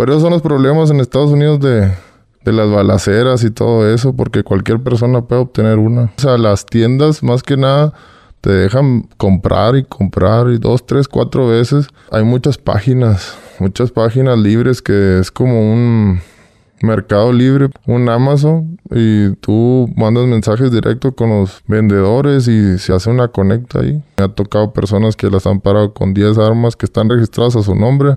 Pero esos son los problemas en Estados Unidos de, de las balaceras y todo eso, porque cualquier persona puede obtener una. O sea, las tiendas más que nada te dejan comprar y comprar y dos, tres, cuatro veces. Hay muchas páginas, muchas páginas libres que es como un mercado libre, un Amazon y tú mandas mensajes directos con los vendedores y se hace una conecta ahí. Me ha tocado personas que las han parado con 10 armas que están registradas a su nombre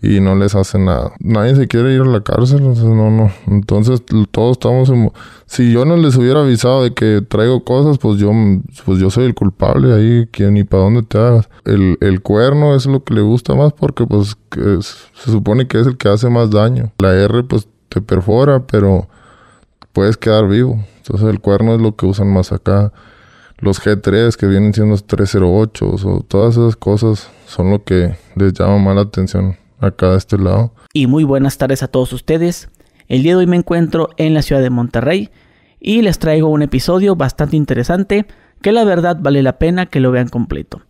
y no les hace nada. Nadie se quiere ir a la cárcel, entonces no, no. Entonces todos estamos... En... Si yo no les hubiera avisado de que traigo cosas, pues yo, pues yo soy el culpable ahí, que ni para dónde te hagas. El, cuerno es lo que le gusta más porque pues se supone que es el que hace más daño. La R pues te perfora, pero puedes quedar vivo. Entonces el cuerno es lo que usan más acá. Los G3 que vienen siendo los 308 o todas esas cosas son lo que les llama más la atención acá de este lado. Y muy buenas tardes a todos ustedes. El día de hoy me encuentro en la ciudad de Monterrey y les traigo un episodio bastante interesante que la verdad vale la pena que lo vean completo.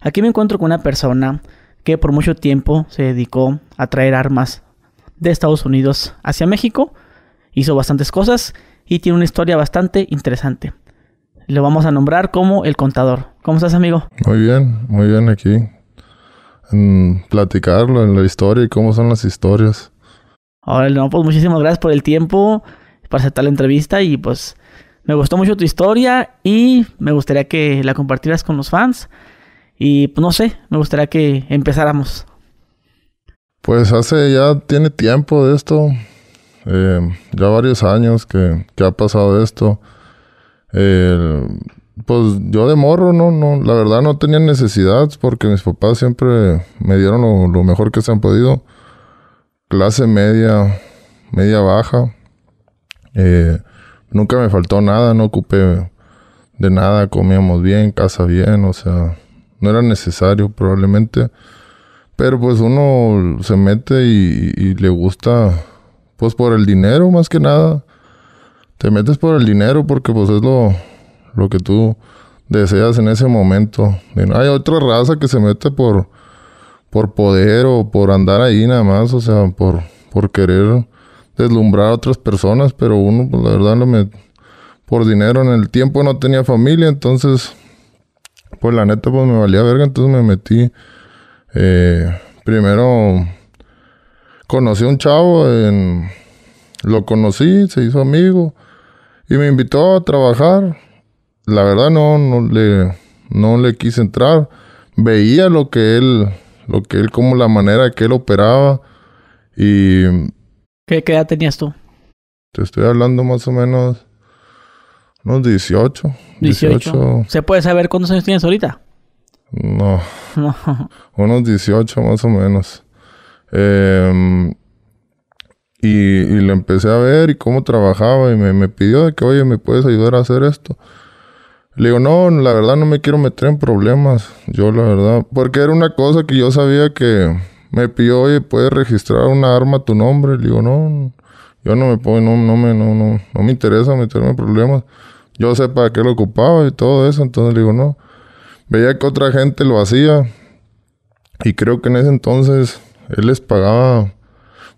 Aquí me encuentro con una persona que por mucho tiempo se dedicó a traer armas de Estados Unidos hacia México, hizo bastantes cosas y tiene una historia bastante interesante. Lo vamos a nombrar como el contador. ¿Cómo estás, amigo? Muy bien, muy bien aquí en platicarlo, en la historia y cómo son las historias. Ahora, pues muchísimas gracias por el tiempo, para aceptar la entrevista y pues me gustó mucho tu historia y me gustaría que la compartieras con los fans y pues no sé, me gustaría que empezáramos. Pues hace ya tiene tiempo de esto, eh, ya varios años que, ha pasado esto pues yo de morro, no, no, la verdad no tenía necesidad porque mis papás siempre me dieron lo, mejor que se han podido. Clase media, media baja. Eh, nunca me faltó nada, no ocupé de nada, comíamos bien, casa bien, o sea, no era necesario probablemente. Pero pues uno se mete y, y le gusta, pues por el dinero más que nada. Te metes por el dinero porque pues es lo, lo que tú deseas en ese momento. Hay otra raza que se mete por, por poder o por andar ahí nada más, o sea, por, por querer deslumbrar a otras personas, pero uno, pues, la verdad, me, por dinero en el tiempo no tenía familia, entonces, pues la neta, pues me valía verga, entonces me metí. Eh, primero, conocí a un chavo, lo conocí, se hizo amigo, y me invitó a trabajar la verdad no, no le, no le quise entrar. Veía lo que él, lo que él, como la manera que él operaba y... ¿Qué, edad tenías tú? Te estoy hablando más o menos unos 18, 18. ¿Se puede saber cuántos años tienes ahorita? No. no. unos 18 más o menos. Em, y, y le empecé a ver y cómo trabajaba y me, me pidió de que, oye, ¿me puedes ayudar a hacer esto? Le digo, no, la verdad no me quiero meter en problemas. Yo, la verdad. Porque era una cosa que yo sabía que me pidió, y ¿puedes registrar una arma a tu nombre? Le digo, no, yo no me puedo, no, no me, no, no, no me interesa meterme en problemas. Yo sé para qué lo ocupaba y todo eso. Entonces le digo, no. Veía que otra gente lo hacía. Y creo que en ese entonces él les pagaba.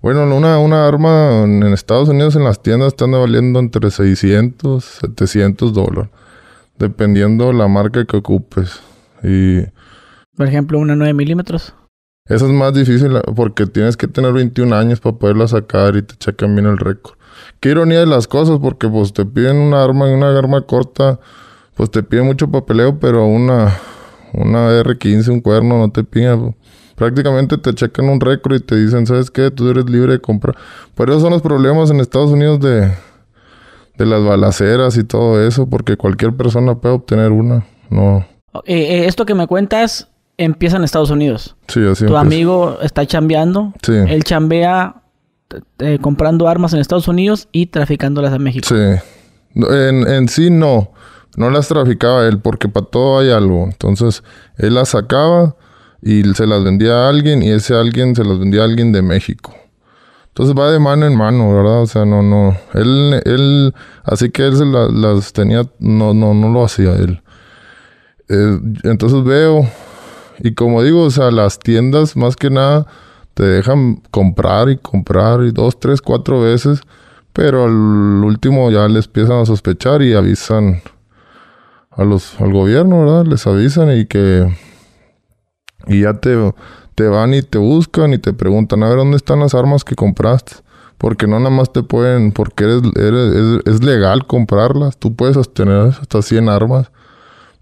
Bueno, una, una arma en Estados Unidos en las tiendas están valiendo entre 600, 700 dólares. Dependiendo la marca que ocupes. Y... Por ejemplo, una 9 milímetros. Esa es más difícil ah, porque tienes que tener 21 años para poderla sacar y te chequen bien el récord. Qué ironía de las cosas porque pues te piden una arma y una arma corta, pues te piden mucho papeleo, pero una, una R15, un cuerno, no te piden. Pues, prácticamente te checan un récord y te dicen, ¿sabes qué? Tú eres libre de comprar. Por eso son los problemas en Estados Unidos de, de las balaceras y todo eso, porque cualquier persona puede obtener una. No. Oh, eh, eh, esto que me cuentas empieza en Estados Unidos. Sí, Tu amigo está chambeando. Él chambea eh, comprando armas en Estados Unidos y traficándolas a México. en sí no. No las traficaba él porque para todo hay algo. Entonces, él las sacaba y se las vendía a alguien y ese alguien se las vendía a alguien de México. Entonces va de mano en mano, ¿verdad? O sea, no, no. Él, él, así que él las tenía, no, no, no lo hacía él. Eh, entonces veo, y como digo, o sea, las tiendas más que nada te dejan comprar y comprar y dos, tres, cuatro veces, pero al último ya les empiezan a sospechar y avisan a los, al gobierno, ¿verdad? Les avisan y que, y ya te, te van y te buscan y te preguntan, a ver, ¿dónde están las armas que compraste? Porque no nada más te pueden, porque eres, es, legal comprarlas, tú puedes tener hasta 100 armas,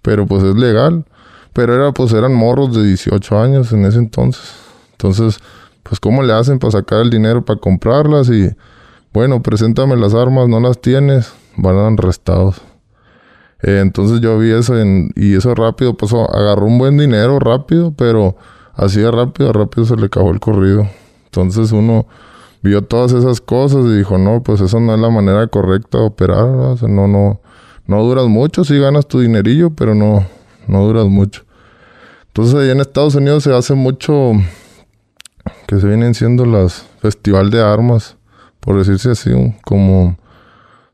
pero pues es legal. Pero era, pues eran morros de 18 años en ese entonces. Entonces, pues cómo le hacen para sacar el dinero para comprarlas y, bueno, preséntame las armas, no las tienes, van arrestados. Eh, entonces yo vi eso y eso rápido pasó, agarró un buen dinero rápido, pero así de rápido, rápido se le acabó el corrido. Entonces uno vio todas esas cosas y dijo, no, pues esa no es la manera correcta de operar, ¿no? O no, no, no duras mucho, sí ganas tu dinerillo, pero no, no duras mucho. Entonces ahí en Estados Unidos se hace mucho que se vienen siendo las festival de armas, por decirse así, como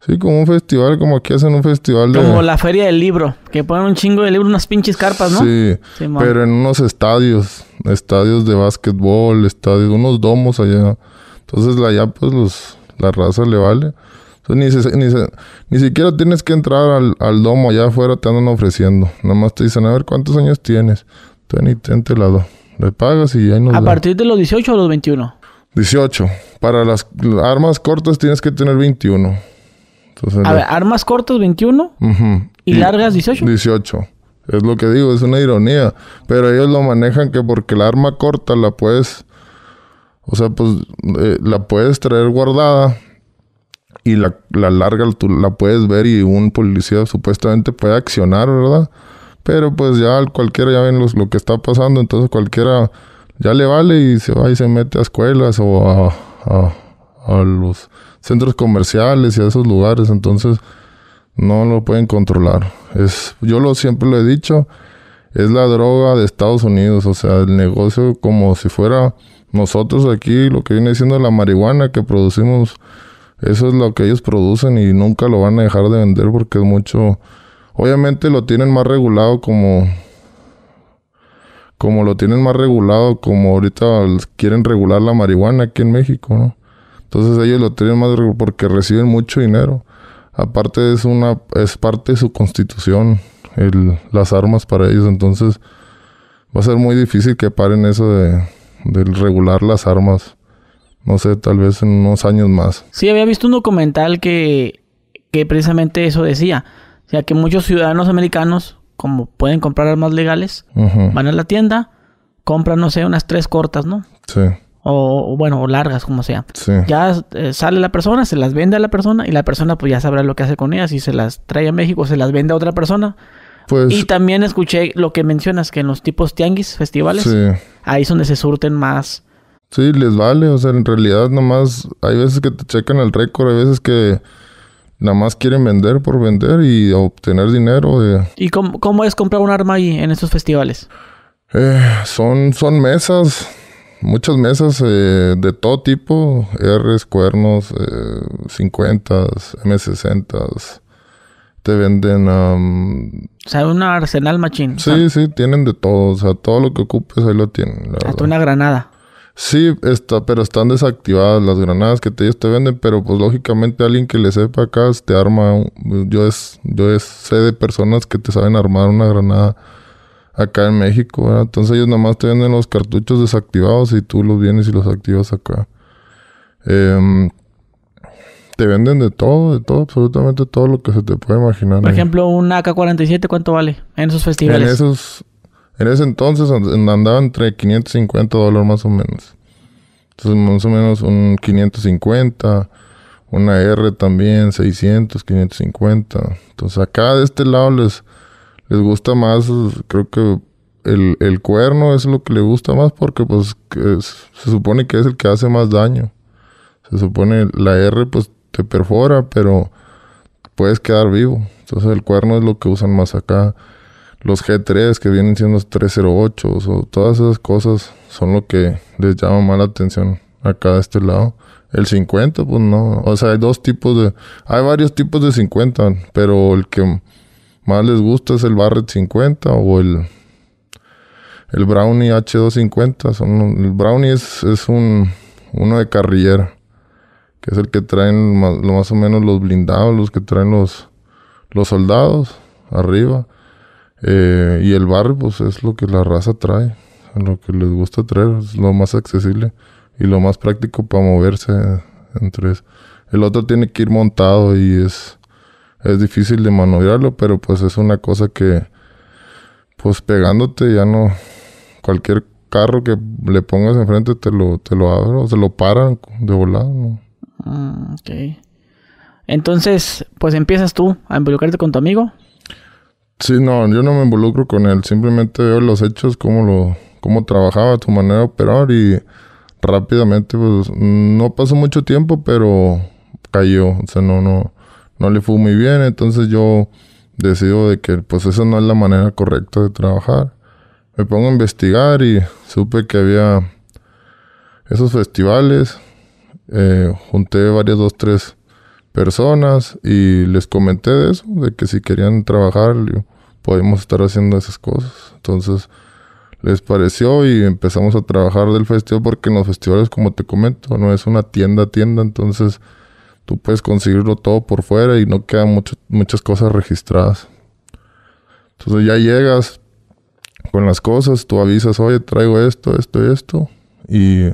Sí, como un festival, como aquí hacen un festival de... Como la feria del libro, que ponen un chingo de libros, unas pinches carpas, ¿no? Sí, pero en unos estadios, estadios de básquetbol, estadios, unos domos allá. Entonces allá pues los, la raza le vale. Entonces ni, siquiera tienes que entrar al, domo allá afuera, te andan ofreciendo. Nada más te dicen, a ver, ¿cuántos años tienes? Tú ni te lado. Le pagas y ya nos ¿A partir de los 18 o los 21? 18. Para las armas cortas tienes que tener 21 a ver, armas cortas 21 y, largas 18. 18. Es lo que digo, es una ironía. Pero ellos lo manejan que porque la arma corta la puedes. O sea, pues eh, la puedes traer guardada y la, larga la puedes ver y un policía supuestamente puede accionar, ¿verdad? Pero pues ya cualquiera ya ven lo que está pasando, entonces cualquiera ya le vale y se va y se mete a escuelas o a, a los centros comerciales y a esos lugares, entonces no lo pueden controlar. Es, yo lo siempre lo he dicho, es la droga de Estados Unidos, o sea, el negocio como si fuera nosotros aquí, lo que viene siendo la marihuana que producimos, eso es lo que ellos producen y nunca lo van a dejar de vender porque es mucho, obviamente lo tienen más regulado como como lo tienen más regulado, como ahorita quieren regular la marihuana aquí en México, ¿no? Entonces ellos lo tienen más porque reciben mucho dinero. Aparte es una es parte de su constitución las armas para ellos, entonces va a ser muy difícil que paren eso de, de regular las armas. No sé, tal vez en unos años más. Sí, había visto un documental que, que precisamente eso decía. O sea, que muchos ciudadanos americanos, como pueden comprar armas legales, van a la tienda, compran, no sé, unas tres cortas, ¿no? Sí o, bueno, o largas, como sea. Ya eh, sale la persona, se las vende a la persona y la persona pues ya sabrá lo que hace con ellas, Y se las trae a México, se las vende a otra persona. Pues, y también escuché lo que mencionas, que en los tipos tianguis, festivales, ahí es donde se surten más. Sí, les vale, o sea, en realidad nomás hay veces que te checan el récord, hay veces que nada más quieren vender por vender y obtener dinero. ¿Y cómo, es comprar un arma ahí en estos festivales? Eh, son, son mesas, muchas mesas eh, de todo tipo, R's, cuernos, eh, 50 m 60 Te venden... Um, o sea, un arsenal machín. Sí, sí, tienen de todo. O sea, todo lo que ocupes ahí lo tienen. Hasta una granada. Sí, está, pero están desactivadas las granadas que ellos te venden, pero pues lógicamente alguien que le sepa acá te arma. yo es, yo es, sé de personas que te saben armar una granada acá en México, Entonces ellos nomás te venden los cartuchos desactivados y tú los vienes y los activas acá. Em, te venden de todo, de todo, absolutamente todo lo que se te puede imaginar. Por ejemplo, un AK-47, ¿cuánto vale en esos festivales? En esos... En ese entonces andaba entre 550 dólares más o menos. Entonces más o menos un 550, una R también, 600, 550. Entonces acá de este lado les les gusta más, creo que el, cuerno es lo que le gusta más porque pues se supone que es el que hace más daño. Se supone la R pues te perfora, pero puedes quedar vivo. Entonces el cuerno es lo que usan más acá. Los G3 que vienen siendo los 308 o todas esas cosas son lo que les llama más la atención acá de este lado. El 50 pues no, o sea, hay dos tipos de hay varios tipos de 50, pero el que más les gusta es el Barrett 50 o el, el Brownie H250. Son, el Brownie es, un, uno de carrillera, que es el que traen lo más o menos los blindados, los que traen los, los soldados arriba. Eh, y el Barrett, pues, es lo que la raza trae, lo que les gusta traer, es lo más accesible y lo más práctico para moverse entre El otro tiene que ir montado y es es difícil de maniobrarlo, pero pues es una cosa que, pues pegándote ya no, cualquier carro que le pongas enfrente te lo, te lo abro, o se lo paran de volado. ¿no? Mm, ok. Entonces, pues empiezas tú a involucrarte con tu amigo. Sí, no, yo no me involucro con él, simplemente veo los hechos, cómo, lo, cómo trabajaba, tu manera de operar y rápidamente, pues no pasó mucho tiempo, pero cayó, o sea, no, no, no le fue muy bien, entonces yo decido de que pues esa no es la manera correcta de trabajar. Me pongo a investigar y supe que había esos festivales, eh, junté varias, dos, tres personas y les comenté de eso, de que si querían trabajar podíamos estar haciendo esas cosas. Entonces les pareció y empezamos a trabajar del festival porque en los festivales, como te comento, no es una tienda a tienda, entonces Tú puedes conseguirlo todo por fuera y no quedan muchas cosas registradas. Entonces ya llegas con las cosas, tú avisas, oye, traigo esto, esto y esto. Y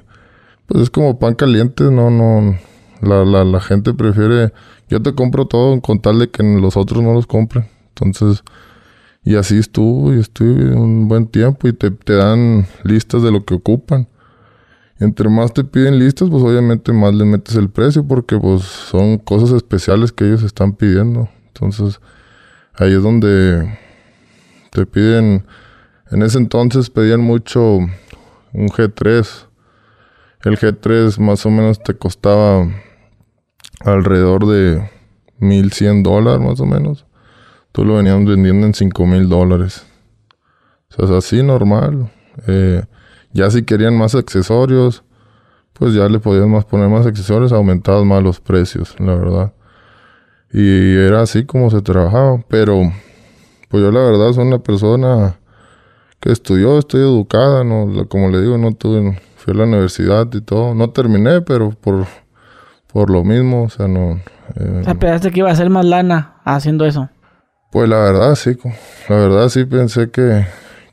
pues es como pan caliente, no, no. La, gente prefiere, yo te compro todo con tal de que los otros no los compren. Entonces, y así estuvo y estuve un buen tiempo y te, te dan listas de lo que ocupan entre más te piden listas, pues obviamente más le metes el precio porque pues son cosas especiales que ellos están pidiendo. Entonces, ahí es donde te piden, en ese entonces pedían mucho un G3. El G3 más o menos te costaba alrededor de 1100 dólares más o menos. Tú lo venías vendiendo en 5000 dólares. O sea, es así normal. Eh, ya si querían más accesorios, pues ya le podían más poner más accesorios, aumentados más los precios, la verdad. Y era así como se trabajaba, pero pues yo la verdad soy una persona que estudió, estoy educada, no como le digo, no tuve fui a la universidad y todo, no terminé, pero por por lo mismo, o sea, no eh, ah, que iba a ser más lana haciendo eso? Pues la verdad sí, la verdad sí pensé que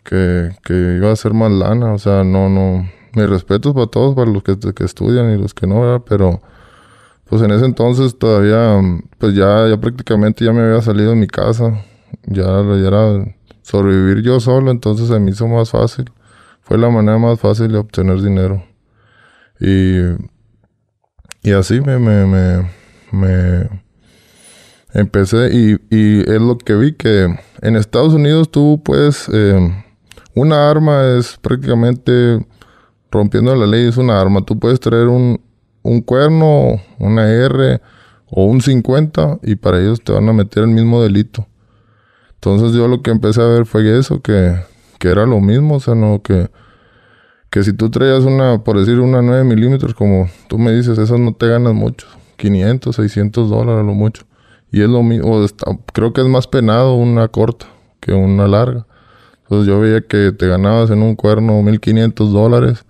que, iba a ser más lana, o sea, no, no, mis respetos para todos, para los que, estudian y los que no, Pero pues en ese entonces todavía, pues ya, ya prácticamente ya me había salido de mi casa, ya, era sobrevivir yo solo, entonces se me hizo más fácil, fue la manera más fácil de obtener dinero. Y, y así me, me, me, empecé y, y, es lo que vi que en Estados Unidos tú puedes eh, una arma es prácticamente rompiendo la ley, es una arma. Tú puedes traer un, cuerno, una R o un 50 y para ellos te van a meter el mismo delito. Entonces yo lo que empecé a ver fue eso, que, era lo mismo, o sea, no que, que si tú traías una, por decir, una 9 milímetros, como tú me dices, esas no te ganas mucho, 500, 600 dólares a lo mucho. Y es lo mismo, creo que es más penado una corta que una larga. Entonces yo veía que te ganabas en un cuerno 1500 dólares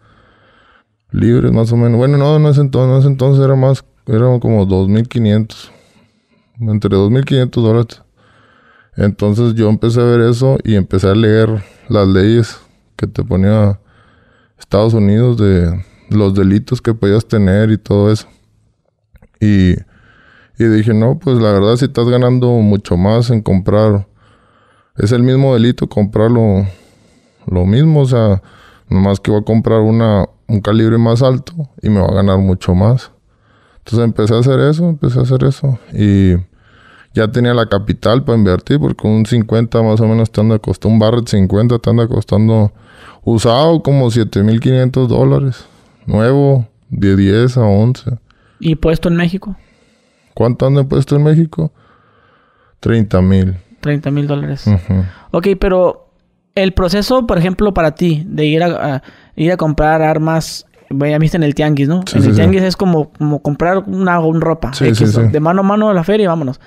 libres más o menos. Bueno, no, no es entonces, entonces era más, era como 2500. Entre 2500 dólares. Entonces yo empecé a ver eso y empecé a leer las leyes que te ponía Estados Unidos de los delitos que podías tener y todo eso. Y, y dije, no, pues la verdad si estás ganando mucho más en comprar es el mismo delito comprarlo lo mismo, o sea, nomás que voy a comprar una, un calibre más alto y me va a ganar mucho más. Entonces empecé a hacer eso, empecé a hacer eso y ya tenía la capital para invertir porque un 50 más o menos te anda costando, un barret 50 te anda costando usado como 7.500 dólares, nuevo de 10 a 11. ¿Y puesto en México? ¿Cuánto anda puesto en México? 30 mil. 30 mil dólares. Ok, pero el proceso, por ejemplo, para ti, de ir a, ir a comprar armas, ya viste en el tianguis, ¿no? en el tianguis es como, como comprar una, ropa. de mano a mano a la feria y vámonos.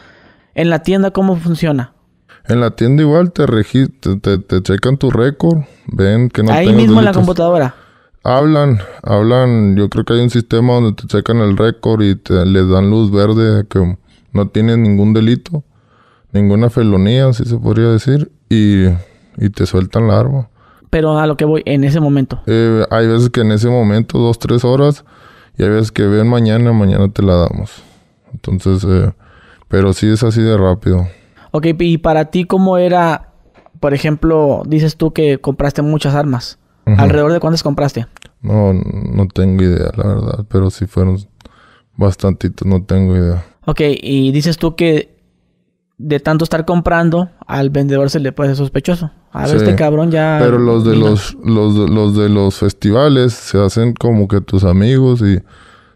En la tienda, ¿cómo funciona? En la tienda igual te, te, checan tu récord, ven que no Ahí mismo en la computadora. Hablan, hablan, yo creo que hay un sistema donde te checan el récord y te, les dan luz verde que no tienes ningún delito ninguna felonía, si se podría decir, y, y te sueltan la arma. Pero a lo que voy, en ese momento. Eh, hay veces que en ese momento, dos, tres horas, y hay veces que ven mañana, mañana te la damos. Entonces, eh, pero sí es así de rápido. Ok, y para ti, ¿cómo era? Por ejemplo, dices tú que compraste muchas armas. ¿Alrededor de cuántas compraste? No, no tengo idea, la verdad, pero sí fueron bastantitos, no tengo idea. Ok, y dices tú que de tanto estar comprando, al vendedor se le puede ser sospechoso. A ver, este cabrón ya. Pero los de los, los, los festivales se hacen como que tus amigos y.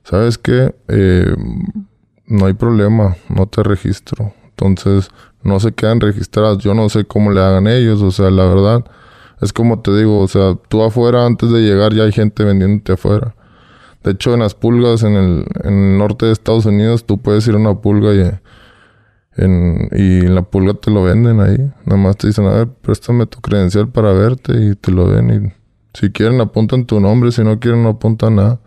¿Sabes qué? Eh, no hay problema, no te registro. Entonces, no se quedan registradas. Yo no sé cómo le hagan ellos, o sea, la verdad. Es como te digo, o sea, tú afuera, antes de llegar, ya hay gente vendiéndote afuera. De hecho, en las pulgas, en el, en el norte de Estados Unidos, tú puedes ir a una pulga y en, y en la pulga te lo venden ahí. Nada más te dicen, a ver, préstame tu credencial para verte y te lo ven Y si quieren apuntan tu nombre, si no quieren no apuntan nada.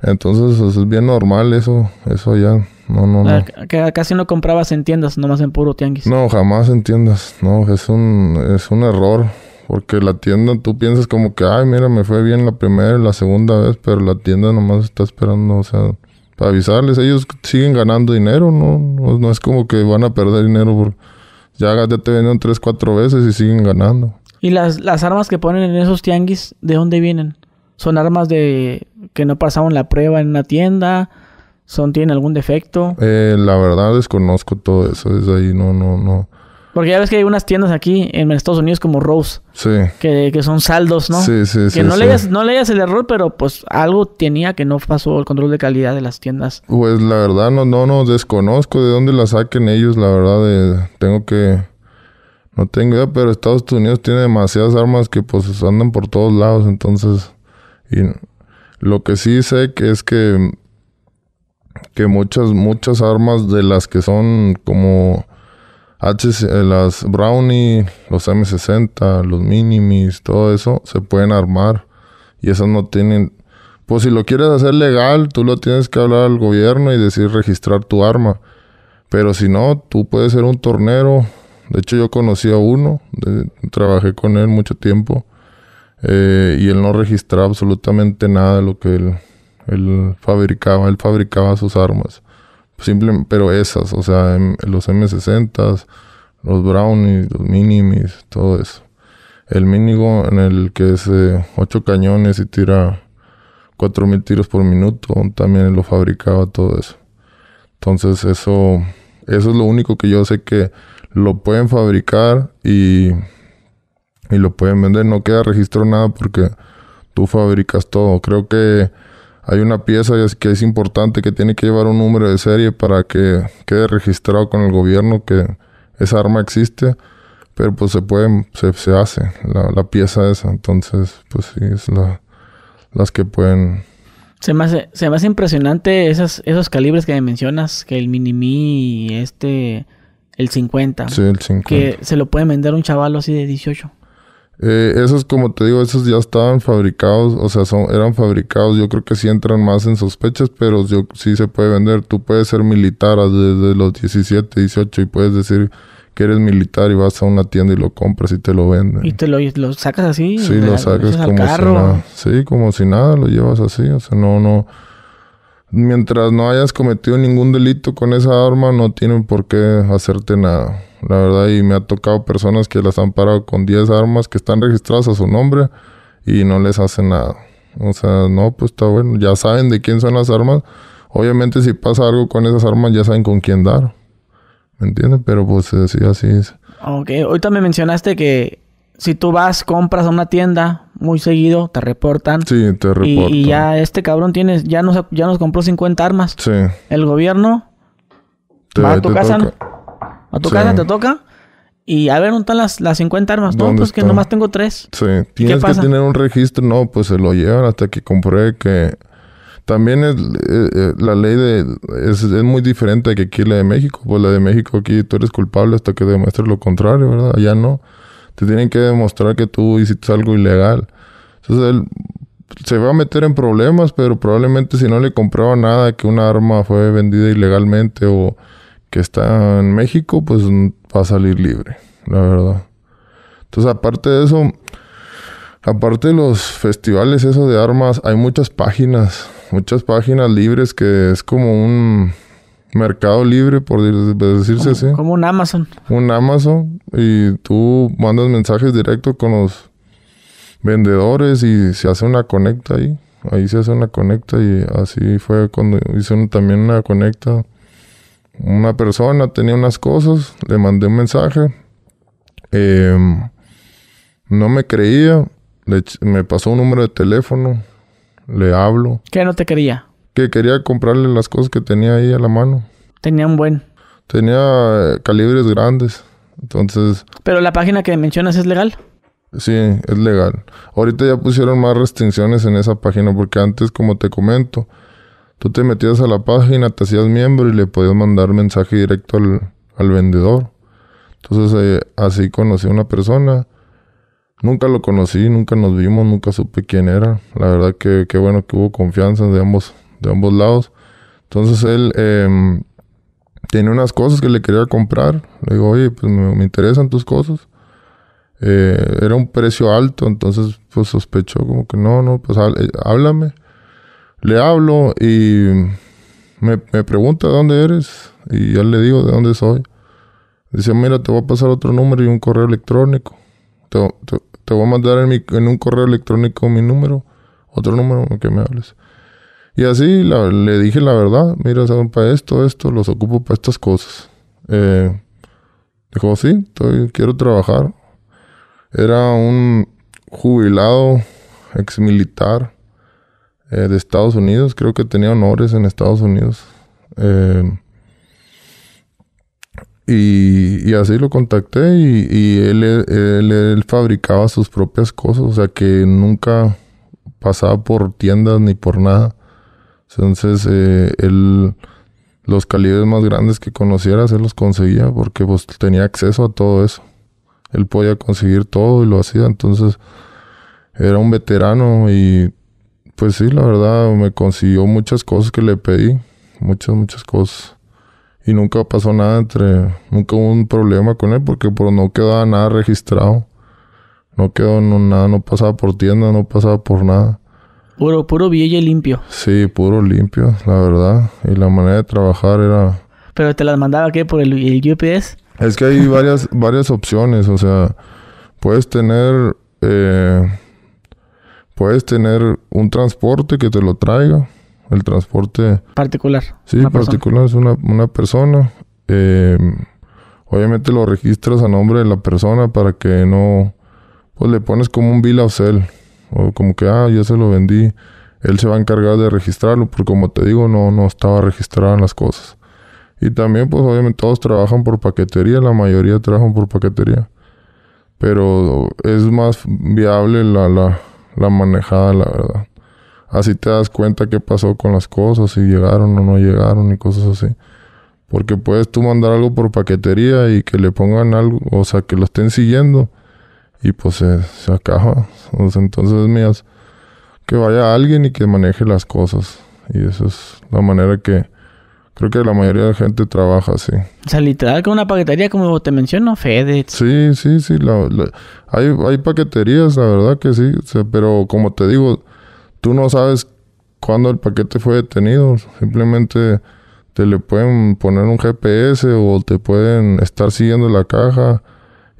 Entonces es bien normal eso, eso ya. No, no, no. Ah, que casi no comprabas en tiendas, nomás en puro tianguis. No, jamás en tiendas. No, es un, es un error. Porque la tienda, tú piensas como que, ay, mira, me fue bien la primera y la segunda vez, pero la tienda nomás está esperando, o sea, avisarles, ellos siguen ganando dinero, ¿no? ¿no? es como que van a perder dinero por ya, ya te vendieron tres, cuatro veces y siguen ganando. ¿Y las, las armas que ponen en esos tianguis, de dónde vienen? ¿Son armas de que no pasaron la prueba en una tienda? ¿Son, tienen algún defecto? Eh, la verdad desconozco todo eso, Es ahí no, no, no. Porque ya ves que hay unas tiendas aquí en Estados Unidos como Rose. Sí. Que, son saldos, ¿no? Sí, sí, sí. Que no, Leías, el error, pero pues algo tenía que no pasó el control de calidad de las tiendas. Pues la verdad no, no, no desconozco de dónde la saquen ellos, la verdad. tengo que... No tengo idea, pero Estados Unidos tiene demasiadas armas que pues andan por todos lados, entonces... Y lo que sí sé que es que... Que muchas, muchas armas de las que son como eh, las Brownie, los M60, los Minimis, todo eso se pueden armar y eso no tienen. Pues si lo quieres hacer legal, tú lo tienes que hablar al gobierno y decir registrar tu arma. Pero si no, tú puedes ser un tornero. De hecho, yo conocí a uno, trabajé con él mucho tiempo eh, y él no registraba absolutamente nada de lo que él, él fabricaba. Él fabricaba sus armas pero esas, o sea, los M60, s los brownies, los minimis, todo eso. El minigo en el que es eh, ocho cañones y tira 4000 tiros por minuto, también lo fabricaba todo eso. Entonces eso, eso es lo único que yo sé que lo pueden fabricar y, y lo pueden vender. No queda registro nada porque tú fabricas todo. Creo que hay una pieza que es importante que tiene que llevar un número de serie para que quede registrado con el gobierno que esa arma existe, pero pues se pueden se, se hace la, pieza esa, entonces pues sí, es la, las que pueden... Se me hace, se me hace impresionante esas, esos calibres que mencionas, que el mini y este, el 50. Sí, el 50. Que se lo puede vender un chaval así de 18. Eh, esos, como te digo, esos ya estaban fabricados, o sea, son, eran fabricados. Yo creo que sí entran más en sospechas, pero yo, sí se puede vender. Tú puedes ser militar desde los 17, 18 y puedes decir que eres militar y vas a una tienda y lo compras y te lo venden. Y te lo, sacas así. Sí, lo sacas como si nada. Sí, como si nada, lo llevas así. O sea, no, no. Mientras no hayas cometido ningún delito con esa arma, no tienen por qué hacerte nada la verdad, y me ha tocado personas que las han parado con 10 armas que están registradas a su nombre y no les hacen nada. O sea, no, pues está bueno, ya saben de quién son las armas. Obviamente si pasa algo con esas armas ya saben con quién dar. ¿Me entiendes? Pero pues así, eh, así es. Ok, ahorita me mencionaste que si tú vas, compras a una tienda muy seguido, te reportan. Sí, te reportan. Y, ya este cabrón tienes, ya nos, ya nos compró 50 armas. Sí. El gobierno va a tu casa. A tu te toca. Y a ver, ¿dónde están las, las 50 armas? No, pues que nomás tengo tres. Sí, tienes que tener un registro. No, pues se lo llevan hasta que compruebe que. También es, eh, eh, la ley de, es, es, muy diferente que aquí la de México. Pues la de México aquí tú eres culpable hasta que demuestres lo contrario, ¿verdad? Allá no. Te tienen que demostrar que tú hiciste algo ilegal. Entonces él se va a meter en problemas, pero probablemente si no le compraba nada, que una arma fue vendida ilegalmente o que está en México, pues va a salir libre, la verdad. Entonces, aparte de eso, aparte de los festivales, eso de armas, hay muchas páginas, muchas páginas libres que es como un mercado libre, por pues, decirse así. Como un Amazon. Un Amazon. Y tú mandas mensajes directos con los vendedores y se hace una conecta ahí. Ahí se hace una conecta y así fue cuando hice también una conecta una persona tenía unas cosas, le mandé un mensaje, em, no me creía, me pasó un número de teléfono, le hablo. ¿Qué no te quería? Que quería comprarle las cosas que tenía ahí a la mano. Tenía un buen. Tenía eh, calibres grandes, entonces... ¿Pero la página que mencionas es legal? Sí, es legal. Ahorita ya pusieron más restricciones en esa página porque antes, como te comento, Tú te metías a la página, te hacías miembro y le podías mandar mensaje directo al, vendedor. Entonces eh, así conocí a una persona. Nunca lo conocí, nunca nos vimos, nunca supe quién era. La verdad que qué bueno que hubo confianza de ambos, de ambos lados. Entonces él eh, tenía unas cosas que le quería comprar. Le digo, oye, pues me, interesan tus cosas. Eh, era un precio alto, entonces pues sospechó como que no, no, pues háblame le hablo y me, pregunta dónde eres y yo le digo de dónde soy. Dice, mira, te voy a pasar otro número y un correo electrónico. Te, voy a mandar en, un correo electrónico mi número, otro número que me hables. Y así le dije la verdad, mira, saben para esto, esto, los ocupo para estas cosas. Eh, dijo, sí, quiero trabajar. Era un jubilado, ex militar, eh, de Estados Unidos. Creo que tenía honores en Estados Unidos. Eh, y, así lo contacté y, él, fabricaba sus propias cosas, o sea que nunca pasaba por tiendas ni por nada. Entonces, eh, él, los calibres más grandes que conociera, Él los conseguía porque pues, tenía acceso a todo eso. Él podía conseguir todo y lo hacía, entonces era un veterano y pues sí, la verdad, me consiguió muchas cosas que le pedí, muchas, muchas cosas. Y nunca pasó nada entre, nunca hubo un problema con él porque por pues, no quedaba nada registrado. No quedó nada, no pasaba por tienda, no pasaba por nada. Puro, puro viejo y limpio. Sí, puro limpio, la verdad. Y la manera de trabajar era... ¿Pero te las mandaba qué? ¿Por el, UPS? Es que hay varias, varias opciones, o sea, puedes tener... Eh, puedes tener un transporte que te lo traiga. El transporte... Particular. Sí, particular, es una, persona. Eh, obviamente lo registras a nombre de la persona para que no... Pues le pones como un vil of usted O como que, ah, ya se lo vendí. Él se va a encargar de registrarlo, porque como te digo, no, no estaba registrada en las cosas. Y también, pues obviamente todos trabajan por paquetería, la mayoría trabajan por paquetería. Pero es más viable la, la, la manejada, la verdad. Así te das cuenta qué pasó con las cosas, si llegaron o no llegaron y cosas así. Porque puedes tú mandar algo por paquetería y que le pongan algo, o sea, que lo estén siguiendo y pues se, se acaba. Entonces, mías, que vaya alguien y que maneje las cosas. Y esa es la manera que, Creo que la mayoría de la gente trabaja así. O sea, literal, con una paquetería, como te menciono, FedEx. Sí, sí, sí. hay, hay paqueterías, la verdad que sí. pero como te digo, tú no sabes cuándo el paquete fue detenido. Simplemente te le pueden poner un GPS o te pueden estar siguiendo la caja.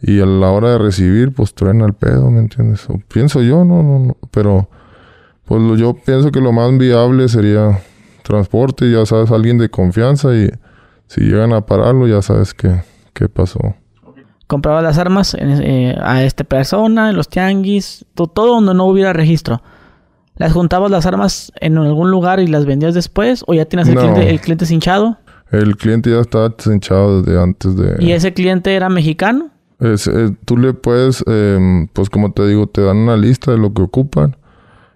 Y a la hora de recibir, pues truena el pedo, ¿me entiendes? pienso yo, no, no, no. Pero, pues yo pienso que lo más viable sería transporte, ya sabes, alguien de confianza y si llegan a pararlo, ya sabes qué, qué pasó. Compraba las armas eh, a esta persona, en los tianguis, todo donde no hubiera registro. ¿Las juntabas las armas en algún lugar y las vendías después? ¿O ya tienes el, cliente, el cinchado? El cliente ya estaba cinchado desde antes de... ¿Y ese cliente era mexicano? Eh, tú le puedes, em, pues como te digo, te dan una lista de lo que ocupan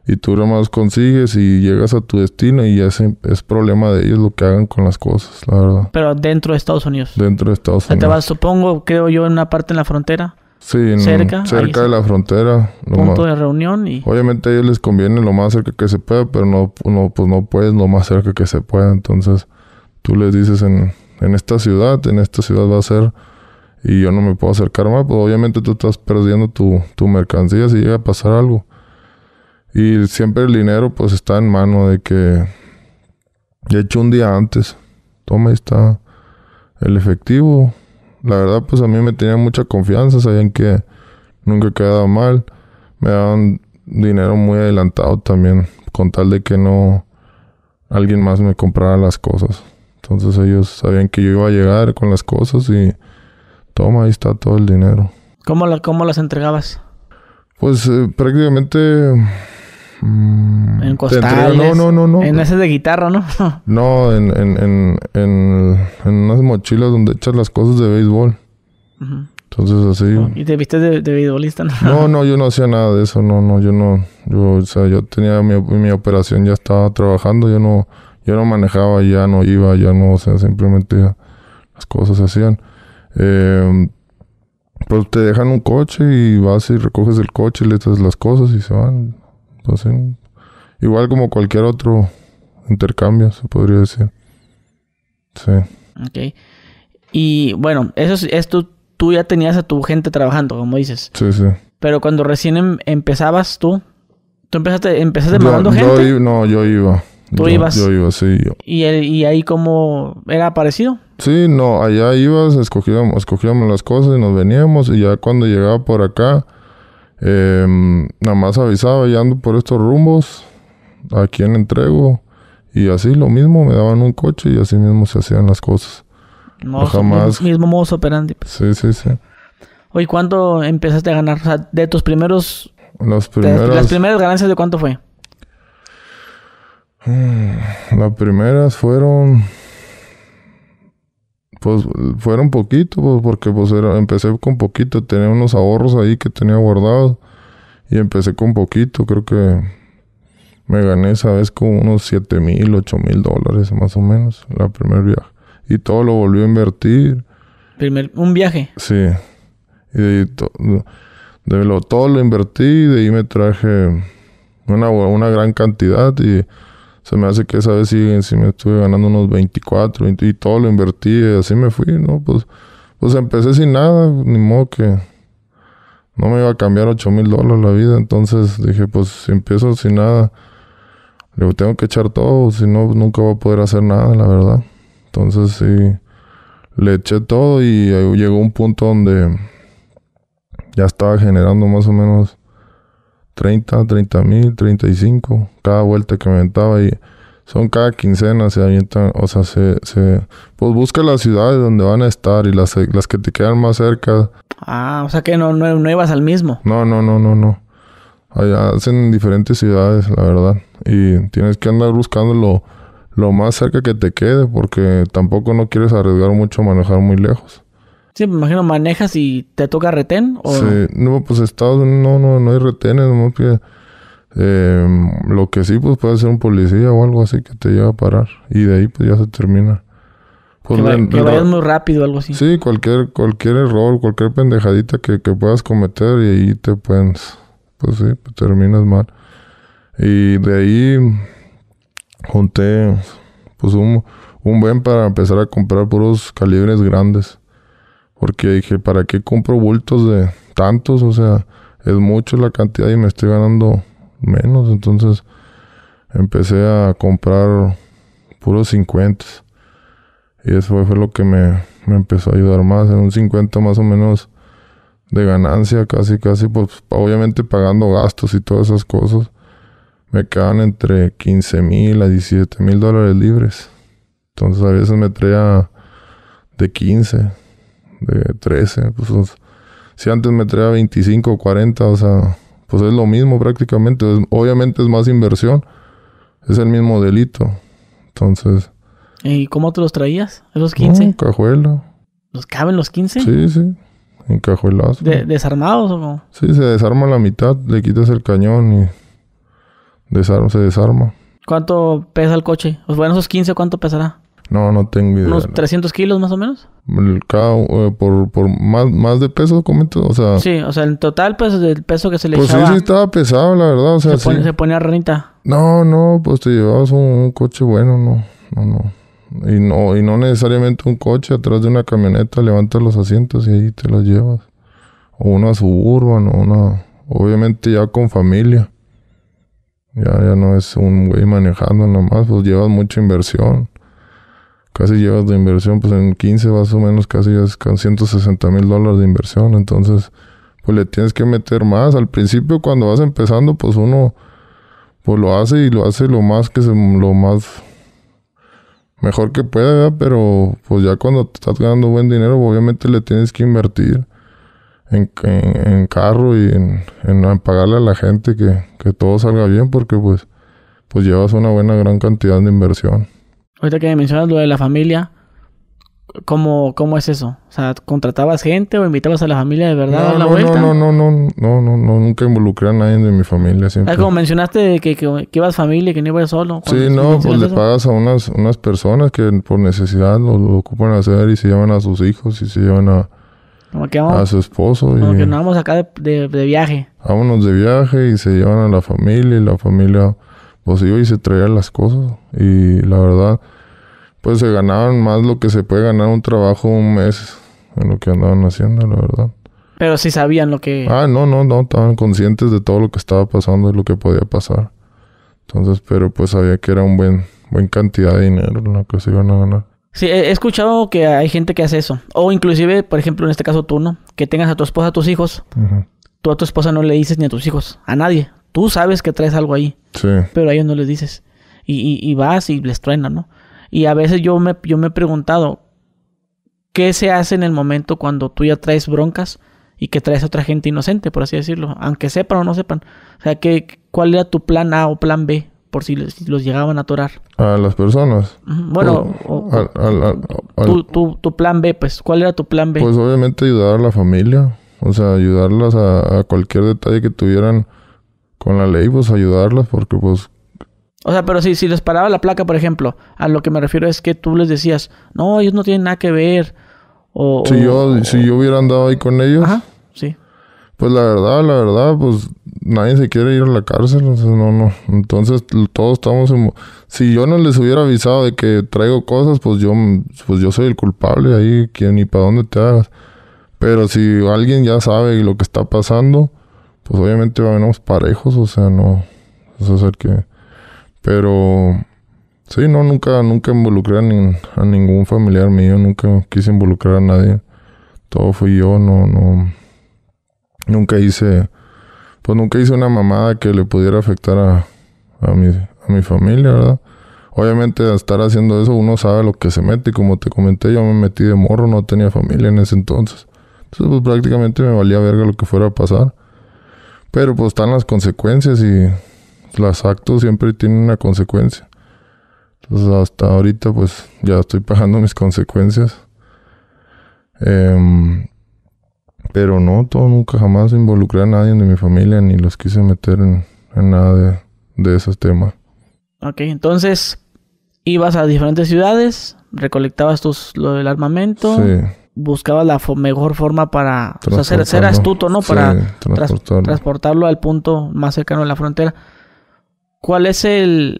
y tú más consigues y llegas a tu destino y ya es problema de ellos lo que hagan con las cosas, la verdad. Pero dentro de Estados Unidos. Dentro de Estados Unidos. Te vas, supongo, creo yo, en una parte en la frontera. Sí, cerca, cerca de la frontera. Punto de reunión y... Obviamente a ellos les conviene lo más cerca que se pueda, pero no, no, pues no puedes lo más cerca que se pueda. Entonces tú les dices en, en esta ciudad, en esta ciudad va a ser y yo no me puedo acercar más, pues obviamente tú estás perdiendo tu mercancía si llega a pasar algo. Y siempre el dinero pues está en mano de que De hecho un día antes. Toma, ahí está el efectivo. La verdad pues a mí me tenían mucha confianza, sabían que nunca quedaba mal. Me daban dinero muy adelantado también, con tal de que no alguien más me comprara las cosas. Entonces ellos sabían que yo iba a llegar con las cosas y toma, ahí está todo el dinero. ¿Cómo, la, las entregabas? Pues eh, prácticamente Mm, en costales. No, no, no, En esas de guitarra, ¿no? no, en, en, en, unas mochilas donde echas las cosas de béisbol. Entonces así. ¿Y te viste de, de ¿no? no, yo no hacía nada de eso, no, no, yo no, yo, o sea, yo tenía mi, operación, ya estaba trabajando, yo no, yo no manejaba, ya no iba, ya no, o sea, simplemente las cosas se hacían. Em, Pero pues, te dejan un coche y vas y recoges el coche, le echas las cosas y se van igual como cualquier otro intercambio, se podría decir. Sí. Ok. Y bueno, eso esto tú ya tenías a tu gente trabajando, como dices. Sí, sí. Pero cuando recién em, empezabas tú, tú empezaste, empezaste mandando gente. no, yo iba. Tú ibas. Yo iba, sí. ¿Y, ¿Y ahí cómo era parecido? Sí, no, allá ibas, escogíamos, escogíamos las cosas y nos veníamos. Y ya cuando llegaba por acá, eh, nada más avisaba, ya ando por estos rumbos, a quién entrego. Y así lo mismo, me daban un coche y así mismo se hacían las cosas. No, jamás. Mismo modo operandi. Sí, sí, sí. Oye, ¿cuánto empezaste a ganar? de tus primeros. Las las primeras ganancias, ¿de cuánto fue? Mm, las primeras fueron pues fueron poquito, pues, porque pues empecé con poquito, tenía unos ahorros ahí que tenía guardados y empecé con poquito, creo que me gané esa vez con unos 7 mil, 8 mil dólares más o menos, la primer viaje. Y todo lo volví a invertir. Primer, ¿Un viaje? Sí. Y de, todo lo invertí y de ahí me traje una, una gran cantidad y se me hace que esa vez sí, me estuve ganando unos 24 y todo lo invertí y así me fui, ¿no? Pues, pues empecé sin nada, ni modo que no me iba a cambiar 8 mil dólares la vida, entonces dije, pues si empiezo sin nada, le tengo que echar todo, si no, nunca voy a poder hacer nada, la verdad. Entonces sí, le eché todo y llegó un punto donde ya estaba generando más o menos 30, 30 mil, 35, cada vuelta que me aventaba y son cada quincena, se avientan, o sea, se, se pues busca las ciudades donde van a estar y las, las que te quedan más cerca. Ah, o sea que no, no, no ibas al mismo. No, no, no, no, no. Allá hacen diferentes ciudades, la verdad. Y tienes que andar buscando lo, lo más cerca que te quede, porque tampoco no quieres arriesgar mucho a manejar muy lejos. Sí, me imagino, manejas y te toca retén. ¿o sí, no, pues Estados Unidos no, no, no hay retenes, em, lo que sí, pues puede ser un policía o algo así que te lleva a parar. Y de ahí, pues ya se termina. Pues, que, vayas muy rápido, algo así. Sí, cualquier, cualquier error, cualquier pendejadita que, puedas cometer y ahí te pueden. Pues sí, pues, terminas mal. Y de ahí junté, pues un, un buen para empezar a comprar puros calibres grandes. Porque dije, ¿para qué compro bultos de tantos? O sea, es mucho la cantidad y me estoy ganando menos. Entonces empecé a comprar puros 50. Y eso fue, lo que me, empezó a ayudar más. En un 50 más o menos de ganancia, casi, casi, pues obviamente pagando gastos y todas esas cosas. Me quedan entre 15 mil a 17 mil dólares libres. Entonces a veces me traía de 15 de 13. Pues, si antes me traía 25 o 40, o sea, pues es lo mismo prácticamente. obviamente es más inversión, es el mismo delito. Entonces. ¿Y cómo te los traías? ¿Esos 15? En cajuela. ¿Los caben los 15? Sí, sí. En cajuelazo. ¿Desarmados o no? Sí, se desarma la mitad, le quitas el cañón y se desarma. ¿Cuánto pesa el coche? Pues bueno, esos 15, ¿cuánto pesará? No, no tengo idea. ¿Unos 300 kilos más o menos? Eh, por, por más, más de peso, comento, sea... Sí, o sea, el total, pues, el peso que se le echaba... Pues sí, sí estaba pesado, la verdad, se, pone, ponía No, no, pues te llevabas un, coche bueno, no, no, no. Y no, y no necesariamente un coche, atrás de una camioneta levantas los asientos y ahí te los llevas. O una suburban, o Obviamente ya con familia. Ya, ya no es un güey manejando más. pues llevas mucha inversión casi llevas de inversión, pues en 15 más o menos casi llevas con 160 mil dólares de inversión. Entonces, pues le tienes que meter más. Al principio, cuando vas empezando, pues uno pues lo hace y lo hace lo más que se, lo más mejor que pueda, pero pues ya cuando te estás ganando buen dinero, obviamente le tienes que invertir en, en, en carro y en, en, pagarle a la gente que, que todo salga bien, porque pues, pues llevas una buena gran cantidad de inversión. Ahorita que mencionas lo de la familia, ¿cómo, cómo es eso? O sea, ¿contratabas gente o invitabas a la familia de verdad no, a la no, vuelta? No, no, no, no, no, no, nunca involucré a nadie de mi familia. Siempre. Ah, como mencionaste de que, que, ibas familia, y que no ibas solo. Sí, no, pues le pagas a unas, unas personas que por necesidad lo, ocupan hacer y se llevan a sus hijos y se llevan a, a su esposo. Como que nos vamos acá de, de, de viaje. Vámonos de viaje y se llevan a la familia y la familia pues iba y se traía las cosas. Y la verdad, pues se ganaban más lo que se puede ganar un trabajo un mes en lo que andaban haciendo, la verdad. Pero sí sabían lo que... Ah, no, no, no, estaban conscientes de todo lo que estaba pasando y lo que podía pasar. Entonces, pero pues sabía que era un buen, buen cantidad de dinero lo que se iban a ganar. Sí, he escuchado que hay gente que hace eso. O inclusive, por ejemplo, en este caso tú, ¿no? Que tengas a tu esposa, a tus hijos. Tú a tu esposa no le dices ni a tus hijos, a nadie. Tú sabes que traes algo ahí. Sí. Pero a ellos no les dices. Y, vas y les truena, ¿no? Y a veces yo me, yo me he preguntado, ¿qué se hace en el momento cuando tú ya traes broncas y que traes a otra gente inocente, por así decirlo? Aunque sepan o no sepan. O sea, ¿qué, ¿cuál era tu plan A o plan B por si, los llegaban a atorar? A las personas. Bueno, pues, tu, tu, tu, plan B, pues, ¿cuál era tu plan B? Pues obviamente ayudar a la familia, o sea, ayudarlas a cualquier detalle que tuvieran con la ley, pues ayudarlas, porque pues... O sea, pero si, si les paraba la placa, por ejemplo, a lo que me refiero es que tú les decías, no, ellos no tienen nada que ver. O, si, yo, si yo hubiera andado ahí con ellos, Ajá, sí. pues la verdad, la verdad, pues nadie se quiere ir a la cárcel, entonces no, no. Entonces todos estamos... En... Si yo no les hubiera avisado de que traigo cosas, pues yo, pues yo soy el culpable ahí, quién ni para dónde te hagas. Pero si alguien ya sabe lo que está pasando, pues obviamente vamos parejos, o sea, no, es el que, pero sí, no, nunca, nunca involucré a, ningún familiar mío, nunca quise involucrar a nadie, todo fui yo, no, no, nunca hice, pues nunca hice una mamada que le pudiera afectar a, a mi, a mi familia, ¿verdad? Obviamente, al estar haciendo eso, uno sabe lo que se mete. Y como te comenté, yo me metí de morro, no tenía familia en ese entonces. Entonces, pues prácticamente me valía verga lo que fuera a pasar. Pero pues están las consecuencias y los actos siempre tienen una consecuencia. Entonces hasta ahorita pues ya estoy pagando mis consecuencias. Em, pero no, todo nunca jamás involucré a nadie de mi familia ni los quise meter en, nada de, esos temas. Ok, entonces ibas a diferentes ciudades, recolectabas tus, lo del armamento. Sí buscaba la mejor forma para ser, astuto, ¿no? Para transportarlo. al punto más cercano de la frontera. ¿Cuál es el,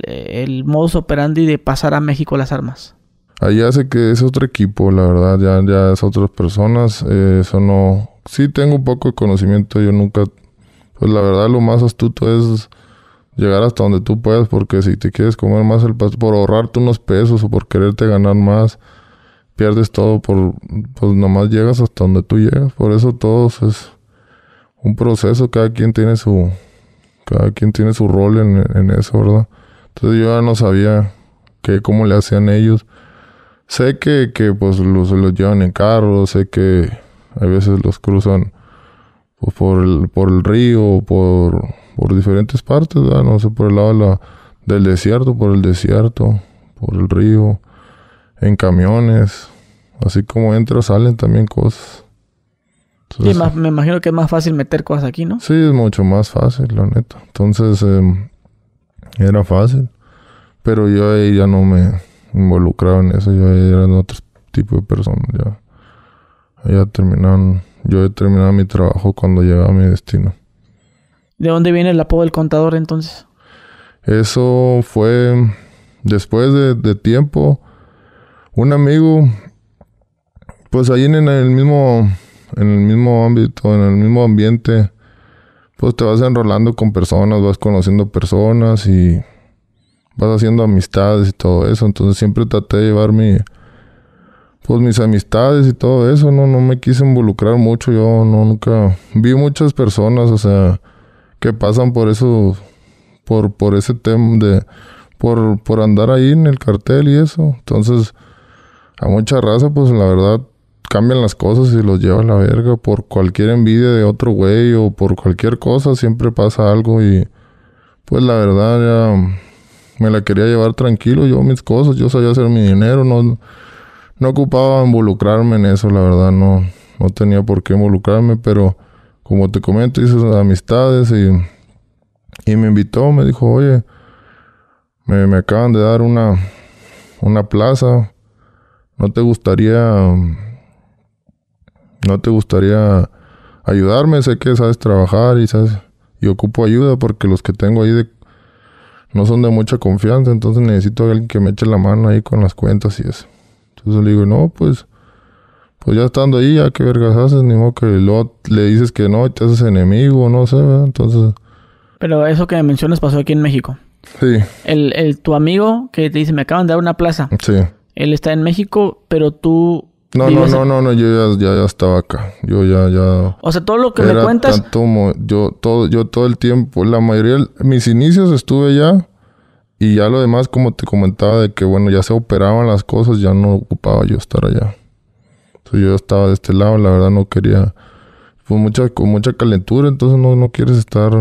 modus operandi de pasar a México las armas? Ahí sé que es otro equipo, la verdad, ya, es otras personas. Eh, eso no. Sí, tengo un poco de conocimiento, yo nunca. Pues la verdad, lo más astuto es llegar hasta donde tú puedas, porque si te quieres comer más el pasto, por ahorrarte unos pesos o por quererte ganar más, pierdes todo por, pues nomás llegas hasta donde tú llegas. Por eso todos es un proceso, cada quien tiene su, cada quien tiene su rol en, en eso, ¿verdad? Entonces yo ya no sabía que cómo le hacían ellos. Sé que, que pues los, los llevan en carro, sé que a veces los cruzan pues, por, el, por el río, por, por diferentes partes, no sé, por el lado del desierto, por el desierto, por el río en camiones. Así como entro salen también cosas. me imagino que es más fácil meter cosas aquí, ¿no? Sí, es mucho más fácil, la neta. Entonces, em, era fácil. Pero yo ahí ya no me involucraba en eso. Yo ahí era otro tipo de persona. Ya, ya terminaron. Yo he terminado mi trabajo cuando llegaba a mi destino. ¿De dónde viene el apodo del contador entonces? Eso fue después de tiempo un amigo, pues ahí en el mismo, en el mismo ámbito, en el mismo ambiente, pues te vas enrolando con personas, vas conociendo personas y vas haciendo amistades y todo eso. Entonces siempre traté de llevar mi, pues mis amistades y todo eso. No, no me quise involucrar mucho. Yo no, nunca vi muchas personas, o sea, que pasan por eso, por, por ese tema de, por, por andar ahí en el cartel y eso. Entonces a mucha raza, pues la verdad, cambian las cosas y los lleva a la verga por cualquier envidia de otro güey o por cualquier cosa, siempre pasa algo y pues la verdad ya me la quería llevar tranquilo, yo mis cosas, yo sabía hacer mi dinero, no, no ocupaba involucrarme en eso, la verdad, no, no tenía por qué involucrarme, pero como te comento, hice amistades y, y me invitó, me dijo, oye, me, me acaban de dar una, una plaza ¿No te gustaría... ¿No te gustaría ayudarme? Sé que sabes trabajar y sabes... Y ocupo ayuda porque los que tengo ahí de, no son de mucha confianza, entonces necesito a alguien que me eche la mano ahí con las cuentas y eso. Entonces le digo, no, pues pues ya estando ahí, ya qué vergas haces, ni modo que luego le dices que no, te haces enemigo, no sé, Entonces. Pero eso que mencionas pasó aquí en México. Sí. El, el, tu amigo que te dice, me acaban de dar una plaza. Sí él está en México, pero tú... No, no, no, no, yo ya, ya, estaba acá. Yo ya, ya... O sea, todo lo que me cuentas... yo, todo, yo todo el tiempo, la mayoría, mis inicios estuve allá y ya lo demás, como te comentaba, de que bueno, ya se operaban las cosas, ya no ocupaba yo estar allá. Entonces yo estaba de este lado, la verdad no quería... fue pues, mucha, con mucha calentura, entonces no, no quieres estar...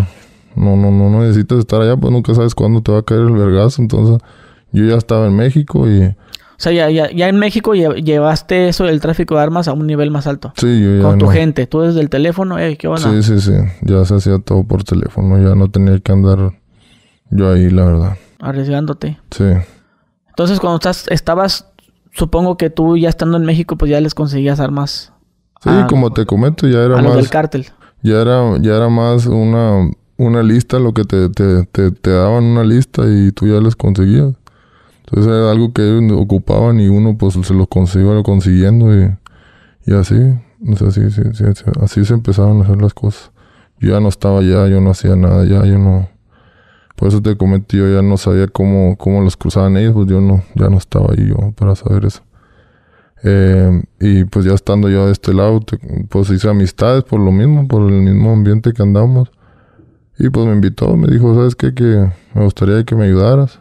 No, no, no, no necesitas estar allá, pues nunca sabes cuándo te va a caer el vergazo, entonces... Yo ya estaba en México y o sea, ya, en México llevaste eso del tráfico de armas a un nivel más alto. Sí, yo ya Con tu gente. Tú desde el teléfono, eh, qué Sí, sí, sí. Ya se hacía todo por teléfono. Ya no tenía que andar yo ahí, la verdad. Arriesgándote. Sí. Entonces, cuando estás, estabas, supongo que tú ya estando en México, pues ya les conseguías armas. Sí, como te comento, ya era a más. Los del cártel. Ya era, ya era más una, una lista, lo que te daban una lista y tú ya les conseguías. Entonces era algo que ellos ocupaban y uno pues se lo iba consiguiendo y, y así, no sé, así, así, así, se empezaron a hacer las cosas. Yo ya no estaba ya yo no hacía nada ya yo no... Por eso te comenté, yo ya no sabía cómo, cómo los cruzaban ellos, pues yo no, ya no estaba ahí yo para saber eso. Eh, y pues ya estando yo de este lado, pues hice amistades por lo mismo, por el mismo ambiente que andamos. Y pues me invitó, me dijo, ¿sabes qué? Que me gustaría que me ayudaras.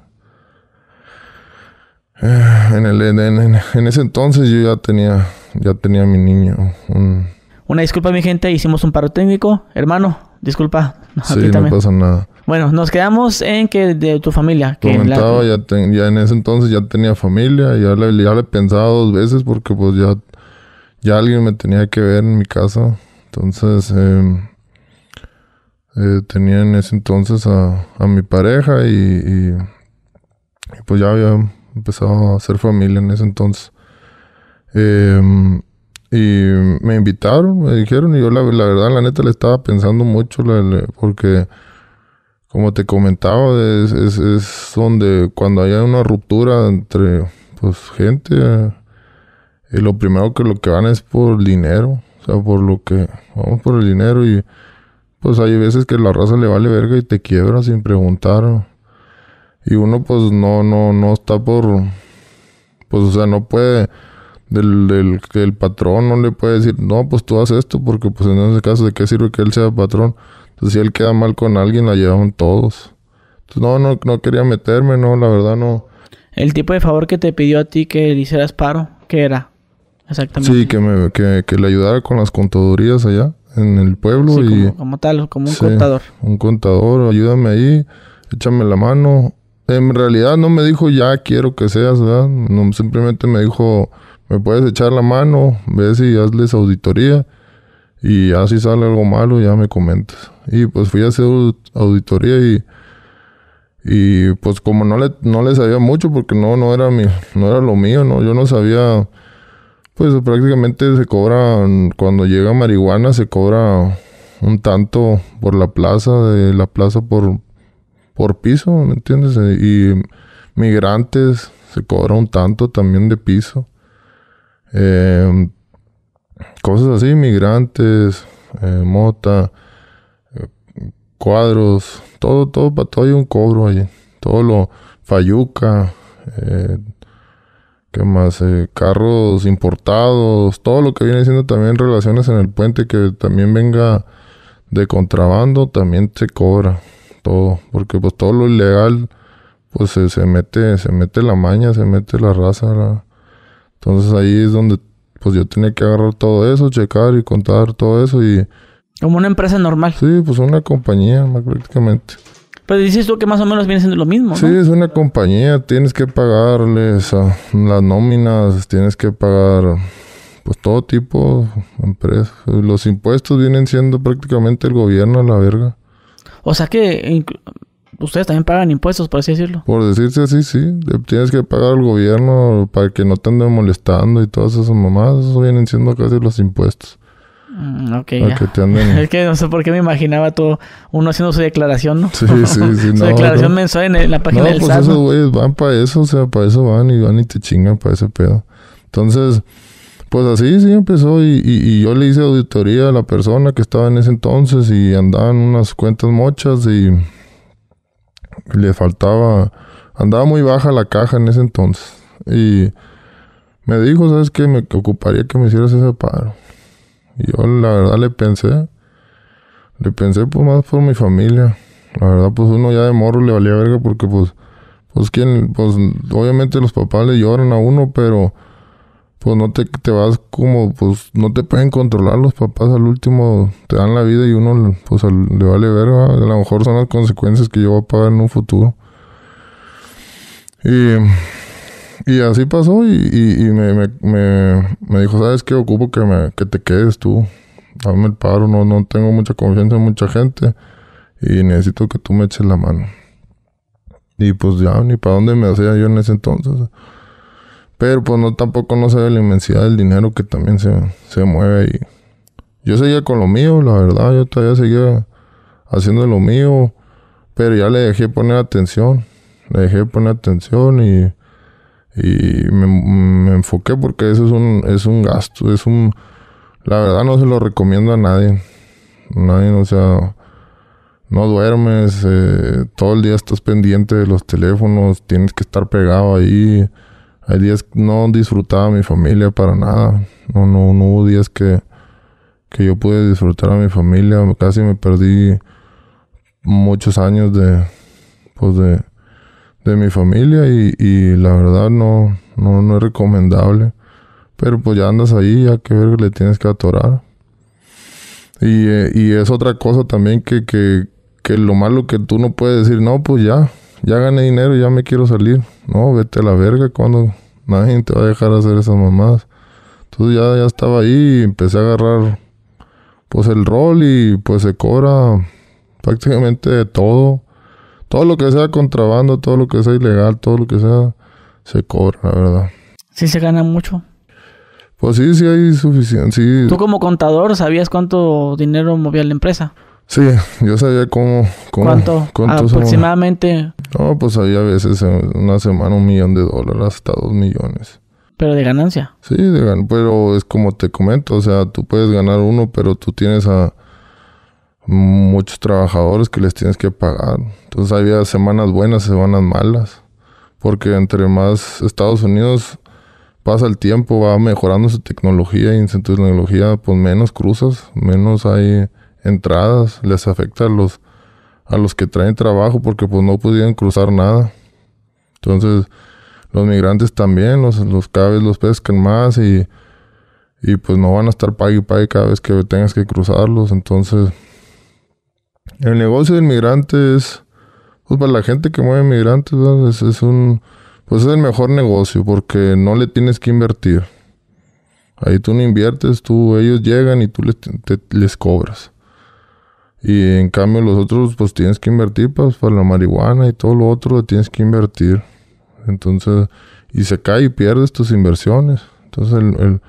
En, el, en, en, ese entonces yo ya tenía, ya tenía mi niño. Una disculpa, mi gente, hicimos un paro técnico. Hermano, disculpa. sí, no pasa nada. Bueno, nos quedamos en que de tu familia. Que Comentaba, ya, en ese entonces ya tenía familia, ya le, ya le pensaba dos veces porque pues ya, ya alguien me tenía que ver en mi casa. Entonces, em, eh, tenía en ese entonces a, a mi pareja y pues ya había empezaba a hacer familia en ese entonces. Em, y me invitaron, me dijeron, y yo la, verdad, la neta, le estaba pensando mucho, porque como te comentaba, es, donde cuando hay una ruptura entre pues, gente, eh, lo primero que lo que van es por dinero, o sea, por lo que vamos por el dinero y pues hay veces que la raza le vale verga y te quiebra sin preguntar. Y uno pues no, no, no está por, pues o sea, no puede, del, del, que el patrón no le puede decir, no, pues tú haces esto, porque pues en ese caso, ¿de qué sirve que él sea patrón? Entonces si él queda mal con alguien, la llevan todos. Entonces no, no, no quería meterme, no, la verdad no. El tipo de favor que te pidió a ti que le hicieras paro, ¿qué era? Exactamente. Sí, que, me, que, que le ayudara con las contadurías allá en el pueblo. y, como, como, tal, como un contador. Un contador, ayúdame ahí, échame la mano. En realidad no me dijo ya quiero que seas, ¿verdad? No, simplemente me dijo, me puedes echar la mano, ves y hazles auditoría. Y ya si sale algo malo, ya me comentas. Y pues fui a hacer auditoría y, y pues como no le, no le sabía mucho porque no, no era mi, no era lo mío, no, yo no sabía, pues prácticamente se cobra, cuando llega marihuana se cobra un tanto por la plaza, de la plaza por, por piso, ¿me entiendes? Y migrantes se cobra un tanto también de piso. Eh, cosas así, migrantes, eh, mota, eh, cuadros, todo, todo, para todo hay un cobro allí. Todo lo, fayuca, ¿qué más? carros importados, todo lo que viene siendo también relaciones en el puente que también venga de contrabando, también se cobra todo, porque pues todo lo ilegal, pues se, mete, se mete la maña, se mete la raza. Entonces ahí es donde pues yo tenía que agarrar todo eso, checar y contar todo eso y... Como una empresa normal. Sí, pues una compañía prácticamente. Pero dices tú que más o menos viene siendo lo mismo. ¿no? Sí, es una compañía, tienes que pagarles ah, las nóminas, tienes que pagar pues todo tipo de empresas. Los impuestos vienen siendo prácticamente el gobierno a la verga. O sea que ustedes también pagan impuestos, por así decirlo. Por decirse así, sí. Tienes que pagar al gobierno para que no te anden molestando y todas esas mamás. Eso vienen siendo casi los impuestos. Mm, okay. es que no sé por qué me imaginaba todo uno haciendo su declaración, ¿no? Sí, sí, sí. su declaración mensual en, la página no, pues esos güeyes van para eso, o sea, para eso van y van y te chingan para ese pedo. Entonces, pues así sí empezó y, yo le hice auditoría a la persona que estaba en ese entonces y andaban unas cuentas mochas y le faltaba, andaba muy baja la caja en ese entonces. Y me dijo, ¿sabes qué? Me ocuparía que me hicieras ese paro. Y yo la verdad le pensé, le pensé pues más por mi familia. La verdad pues uno ya de morro le valía verga porque pues, pues quien, pues obviamente los papás le lloran a uno, pero pues no te, te, vas como, pues no te pueden controlar los papás al último, te dan la vida y uno pues le vale ver, a lo mejor son las consecuencias que yo voy a pagar en un futuro. Y, y así pasó y, me, dijo, ¿sabes qué? Ocupo que, que te quedes tú, dame el paro, no, no tengo mucha confianza en mucha gente y necesito que tú me eches la mano. Y pues ya, ni para dónde me hacía yo en ese entonces. Pero pues no tampoco no ve la inmensidad del dinero que también se, mueve y yo seguía con lo mío, la verdad, yo todavía seguía haciendo lo mío, pero ya le dejé poner atención, le dejé poner atención y, y me, enfoqué porque eso es un, es un gasto, es un, la verdad no se lo recomiendo a nadie, nadie, o sea, no duermes, eh, todo el día estás pendiente de los teléfonos, tienes que estar pegado ahí, hay días que no disfrutaba mi familia para nada. No, no, hubo días que, que yo pude disfrutar a mi familia. Casi me perdí muchos años de, pues de, de mi familia y, la verdad no, no, es recomendable. Pero pues ya andas ahí, ya que ver le tienes que atorar. Eh, y, es otra cosa también que, que, que lo malo que tú no puedes decir, no, pues ya, ya gané dinero, ya me quiero salir. No, vete a la verga cuando nadie te va a dejar hacer esas mamadas. Entonces ya, ya estaba ahí y empecé a agarrar pues el rol y pues se cobra prácticamente todo. Todo lo que sea contrabando, todo lo que sea ilegal, todo lo que sea, se cobra, la verdad. Sí se gana mucho. Pues sí, sí hay suficiente. Sí. ¿Tú como contador sabías cuánto dinero movía la empresa? Sí, yo sabía cómo... ¿Cuánto? aproximadamente? No, pues había veces en una semana un millón de dólares hasta dos millones. ¿Pero de ganancia? Sí, pero es como te comento, o sea, tú puedes ganar uno, pero tú tienes a muchos trabajadores que les tienes que pagar. Entonces había semanas buenas, semanas malas, porque entre más Estados Unidos pasa el tiempo, va mejorando su tecnología y en su tecnología pues menos cruzas, menos hay entradas, les afecta a los, a los que traen trabajo porque pues no pudieron cruzar nada. Entonces, los migrantes también, los, los cada vez los pescan más y, pues no van a estar pague y pague cada vez que tengas que cruzarlos. Entonces, el negocio de migrante es, pues para la gente que mueve migrantes, es, un, pues es el mejor negocio porque no le tienes que invertir. Ahí tú no inviertes, tú, ellos llegan y tú les cobras. Y en cambio los otros pues tienes que invertir pues, para la marihuana y todo lo otro tienes que invertir. Entonces, y se cae y pierdes tus inversiones. Entonces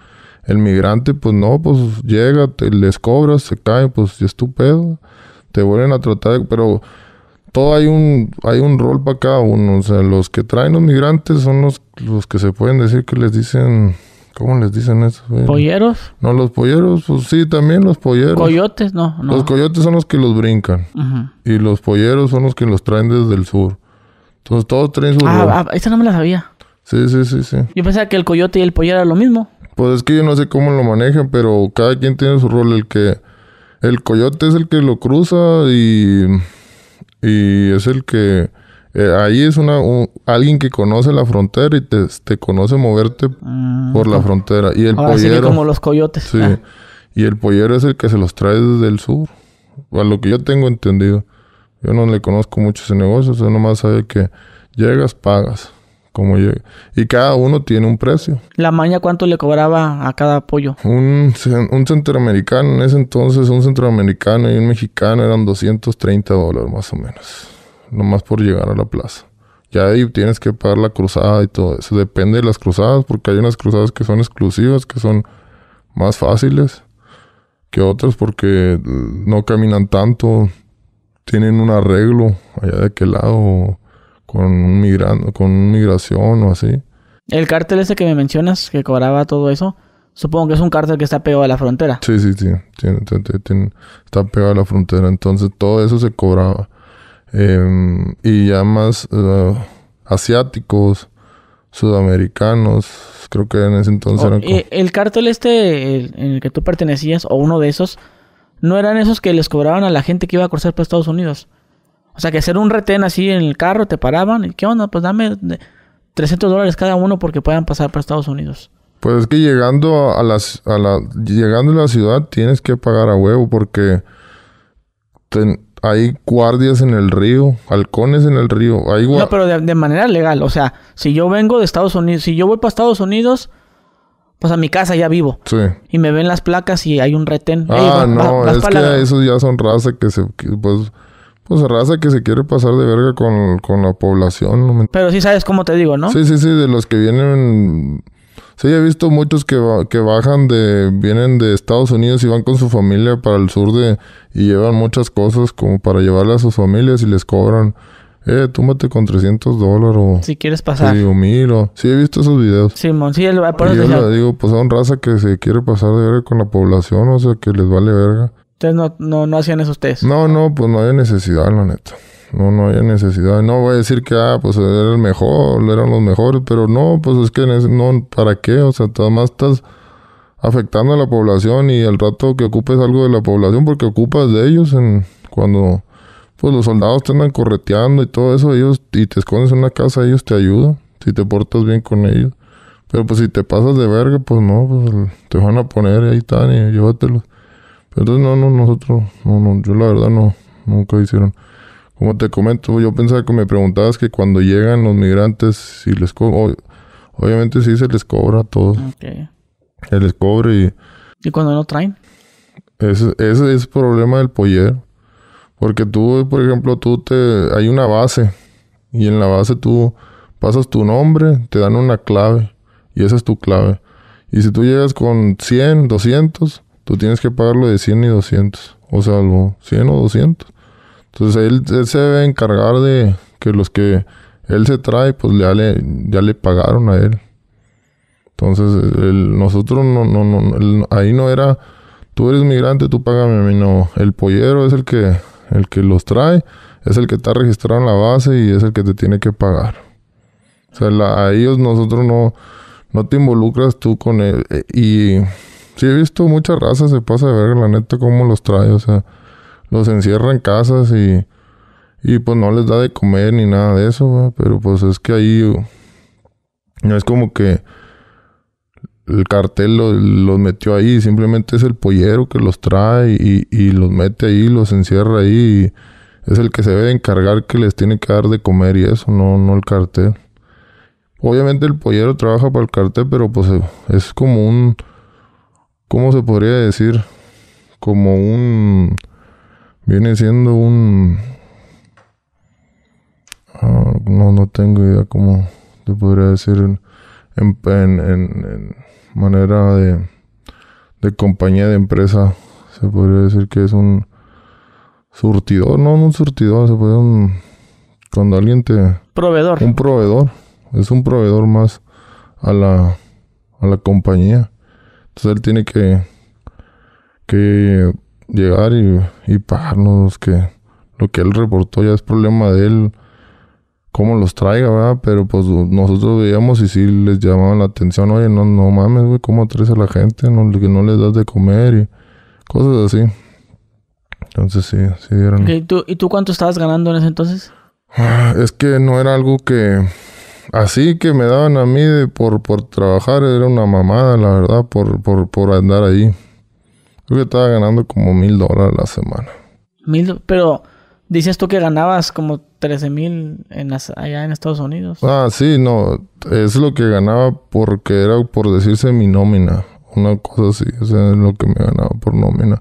el, migrante pues no, pues llega, les cobras, se cae, pues es tu pedo. Te vuelven a tratar, pero todo hay un, hay un rol para cada uno. O sea, los que traen los migrantes son los, los que se pueden decir que les dicen ¿Cómo les dicen eso? ¿Polleros? No, los polleros, pues sí, también los polleros. Coyotes, no. Los coyotes son los que los brincan. Y los polleros son los que los traen desde el sur. Entonces todos traen su... Ah, ah, esa no me la sabía. Sí, sí, sí, sí. Yo pensaba que el coyote y el pollero era lo mismo. Pues es que yo no sé cómo lo manejan, pero cada quien tiene su rol. El que... El coyote es el que lo cruza y... Y es el que eh, ahí es una alguien que conoce la frontera y te, conoce moverte mm, por la frontera. Y el pollero. como los coyotes. Ah. Y el pollero es el que se los trae desde el sur. A lo que yo tengo entendido. Yo no le conozco mucho ese negocio. O nomás sabe que llegas, pagas. Como llega. Y cada uno tiene un precio. ¿La maña cuánto le cobraba a cada pollo? Un, un centroamericano, en ese entonces, un centroamericano y un mexicano eran 230 dólares más o menos nomás por llegar a la plaza. Ya ahí tienes que pagar la cruzada y todo eso. Depende de las cruzadas, porque hay unas cruzadas que son exclusivas, que son más fáciles que otras, porque no caminan tanto, tienen un arreglo allá de aquel lado, con un con migración o así. El cártel ese que me mencionas, que cobraba todo eso, supongo que es un cártel que está pegado a la frontera. Sí, sí, sí. está pegado a la frontera. Entonces todo eso se cobraba. Em, y ya más eh, asiáticos, sudamericanos, creo que en ese entonces oh, eran... El cartel este en el que tú pertenecías, o uno de esos, no eran esos que les cobraban a la gente que iba a cruzar para Estados Unidos. O sea, que hacer un retén así en el carro, te paraban, y ¿qué onda? Pues dame 300 eh, dólares cada uno porque puedan pasar para Estados Unidos. Pues es que llegando a, las, la, llegando a la ciudad tienes que pagar a huevo porque hay guardias en el río, halcones en el río. Hay no, pero de, manera legal. O sea, si yo vengo de Estados Unidos, si yo voy para Estados Unidos, pues a mi casa ya vivo. Sí. Y me ven las placas y hay un retén. Ah, no, es que esos ya son raza que se. Pues, pues, raza que se quiere pasar de verga con, con la población. Pero sí sabes cómo te digo, ¿no? Sí, sí, sí, de los que vienen Sí, he visto muchos que, que bajan de, vienen de Estados Unidos y van con su familia para el sur de, y llevan muchas cosas como para llevarle a sus familias y les cobran, eh, tú mate con 300 dólares o... Si quieres pasar. Sí, o mil o... Sí, he visto esos videos. Simón, sí, por y digo, pues son raza que se quiere pasar de verga con la población, o sea, que les vale verga. Entonces, no, no, no hacían esos test. No, no, pues no hay necesidad, la neta. No, no había necesidad. No voy a decir que, ah, pues era el mejor, eran los mejores, pero no, pues es que no, ¿para qué? O sea, además estás afectando a la población y el rato que ocupes algo de la población, porque ocupas de ellos en, cuando pues los soldados te andan correteando y todo eso, ellos, y te escondes en una casa, ellos te ayudan, si te portas bien con ellos. Pero pues si te pasas de verga, pues no, pues te van a poner ahí están y llévatelos. Pero entonces no, no, nosotros, no, no, yo la verdad no, nunca hicieron como te comento, yo pensaba que me preguntabas que cuando llegan los migrantes, si les cobra, obviamente sí se les cobra a todos. Okay. Se les cobra y... ¿Y cuando no traen? Ese, es el problema del poller. Porque tú, por ejemplo, tú te... Hay una base. Y en la base tú pasas tu nombre, te dan una clave. Y esa es tu clave. Y si tú llegas con 100, 200, tú tienes que pagarlo de 100 y 200. O sea, lo 100 o 200. Entonces él, se debe encargar de que los que él se trae, pues ya le, ya le pagaron a él. Entonces nosotros no, no, ahí no era, tú eres migrante, tú págame a mí, no. El pollero es el que, el que los trae, es el que está registrado en la base y es el que te tiene que pagar. O sea, a ellos nosotros no, no te involucras tú con él. E, y sí he visto muchas razas se pasa de ver, la neta, cómo los trae, o sea los encierra en casas y, y pues no les da de comer ni nada de eso, pero pues es que ahí no es como que el cartel los metió ahí, simplemente es el pollero que los trae y, y, los mete ahí, los encierra ahí, y es el que se debe encargar que les tiene que dar de comer y eso, no, no el cartel. Obviamente el pollero trabaja para el cartel, pero pues es como un, ¿cómo se podría decir? Como un Viene siendo un... Ah, no, no tengo idea cómo te podría decir en, manera de, de, compañía de empresa. Se podría decir que es un surtidor, no, no un surtidor, se puede un... Cuando Proveedor. Un proveedor. Es un proveedor más a la, a la compañía. Entonces él tiene que, que llegar y, y pagarnos que lo que él reportó ya es problema de él cómo los traiga, ¿verdad? Pero pues nosotros veíamos y sí les llamaban la atención, oye, no, no mames, güey, cómo atreves a la gente, no, que no les das de comer y cosas así. Entonces sí, sí dieron. ¿Y tú cuánto estabas ganando en ese entonces? Ah, es que no era algo que así que me daban a mí de por, por trabajar, era una mamada, la verdad, por, por andar ahí. Creo estaba ganando como mil dólares a la semana. Mil, pero dices tú que ganabas como 13 mil allá en Estados Unidos. Ah, sí, no, es lo que ganaba porque era por decirse mi nómina, una cosa así, es lo que me ganaba por nómina.